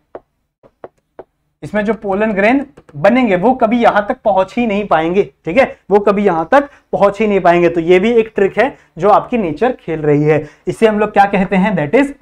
इसमें जो पोलन ग्रेन बनेंगे वो कभी यहां तक पहुंच ही नहीं पाएंगे ठीक है वो कभी यहां तक पहुंच ही नहीं पाएंगे तो ये भी एक ट्रिक है जो आपकी नेचर खेल रही है इसे हम लोग क्या कहते हैं दैट इज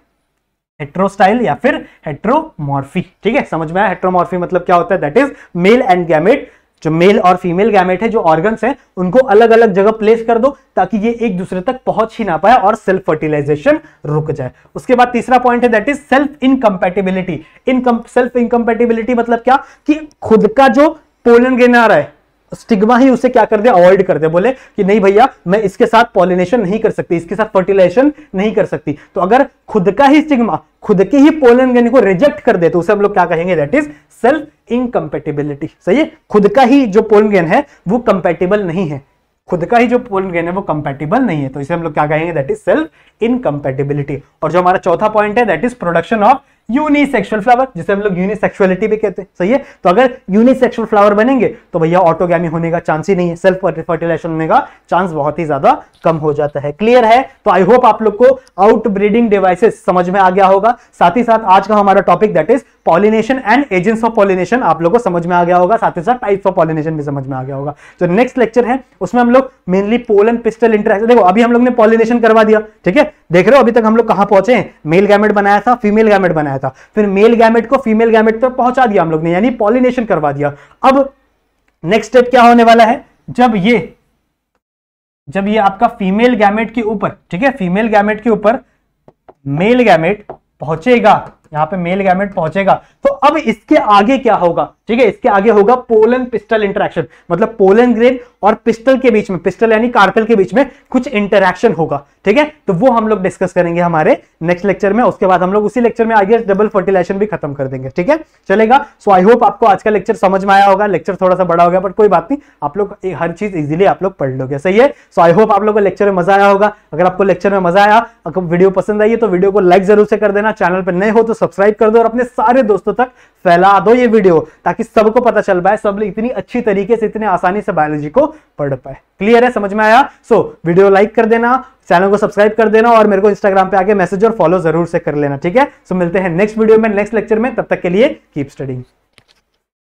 हेट्रोस्टाइल या फिर हेट्रोमॉर्फी ठीक है समझ में आया हेट्रोमॉर्फी मतलब क्या होता है that is male and gamete जो मेल और फीमेल गैमेट है जो ऑर्गन्स हैं उनको अलग अलग जगह प्लेस कर दो ताकि ये एक दूसरे तक पहुंच ही ना पाए और सेल्फ फर्टिलाइजेशन रुक जाए उसके बाद तीसरा पॉइंट है that is self incompatibility income self incompatibility मतलब क्या कि खुद का जो पोलन गेनार है स्टिग्मा ही उसे क्या कर दे अवॉइड कर दे बोले कि नहीं भैया मैं इसके साथ पॉलिनेशन नहीं कर सकती इसके साथ फर्टिलाइजेशन नहीं कर सकती तो अगर खुद का ही स्टिग्मा खुद के ही पोलन गनी को रिजेक्ट कर दे तो उसे हम लोग क्या कहेंगे दैट इज सेल्फ इनकम्पेटेबिलिटी सही है खुद का ही जो पोलन गेन है वो कंपेटेबल नहीं है खुद का ही जो पोलन गेन है वो कंपेटेबल नहीं है तो इसे हम लोग क्या कहेंगे दैट इज सेल्फ इनकम्पेटेबिलिटी और जो हमारा चौथा पॉइंट है that is production of unisexual flower जिसे हम लोग यूनिसेक्सुअलिटी भी कहते हैं सही है तो अगर यूनिसेक्सुअल फ्लावर बनेंगे तो भैया ऑटोगैमी होने का चांस ही नहीं है सेल्फ फर्टिलाइजेशन होने का चांस बहुत ही ज्यादा कम हो जाता है क्लियर है तो आई होप आप लोग को आउट ब्रीडिंग डिवाइसेस समझ में आ गया होगा साथ ही साथ आज का हमारा topic that is pollination and agents of pollination आप लोग को समझ में आ गया होगा साथ ही साथ टाइप्स ऑफ पॉलिनेशन भी समझ में आ गया होगा जो नेक्स्ट लेक्चर है उसमें हम लोग मेनली पोल पिस्टल इंटरेक्शन देखो अभी हम लोग ने पॉलिनेशन करवा दिया ठीक है देख रहे हो अभी तक हम लोग कहां पहुंचे मेल गैमेट बनाया था फीमेल गैमेट बनाया बनाया था फिर मेल गैमेट को फीमेल गैमेट तक पहुंचा दिया हम लोग ने यानी पॉलिनेशन करवा दिया अब नेक्स्ट स्टेप क्या होने वाला है जब ये जब ये आपका फीमेल गैमेट के ऊपर ठीक है फीमेल गैमेट के ऊपर मेल गैमेट पहुंचेगा यहाँ पे मेल गैमेट पहुंचेगा तो अब इसके आगे क्या होगा ठीक है इसके आगे होगा पोलन पिस्टल इंटरेक्शन मतलब पोलन ग्रेन और पिस्टल के बीच में पिस्टल यानी कार्पेल के बीच में कुछ इंटरेक्शन होगा ठीक है तो वो हम लोग डिस्कस करेंगे हमारे नेक्स्ट लेक्चर में उसके बाद हम लोग उसी लेक्चर में आगे डबल फर्टिलाइजेशन भी खत्म कर देंगे ठीक है चलेगा सो आई होप आपको आज का लेक्चर समझ में आया होगा लेक्चर थोड़ा सा बड़ा हो गया बट कोई बात नहीं आप लोग हर चीज इजिली आप लोग पढ़ लोगे सही है सो आई होप आप लोग को लेक्चर में मजा आया होगा अगर आपको लेक्चर में मजा आया अगर वीडियो पसंद आई तो वीडियो को लाइक जरूर से कर देना चैनल पर नए हो तो सब्सक्राइब कर दो और अपने सारे दोस्तों तक फैला दो ये वीडियो ताकि सबको पता चल पाए सब इतनी अच्छी तरीके से इतने आसानी से बायोलॉजी को पढ़ पाए क्लियर है समझ में आया सो so, वीडियो लाइक कर देना चैनल को सब्सक्राइब कर देना और मेरे को इंस्टाग्राम पे आके मैसेज और फॉलो जरूर से कर लेना ठीक है सो so, मिलते हैं नेक्स्ट वीडियो में नेक्स्ट लेक्चर में तब तक के लिए कीप स्टडिंग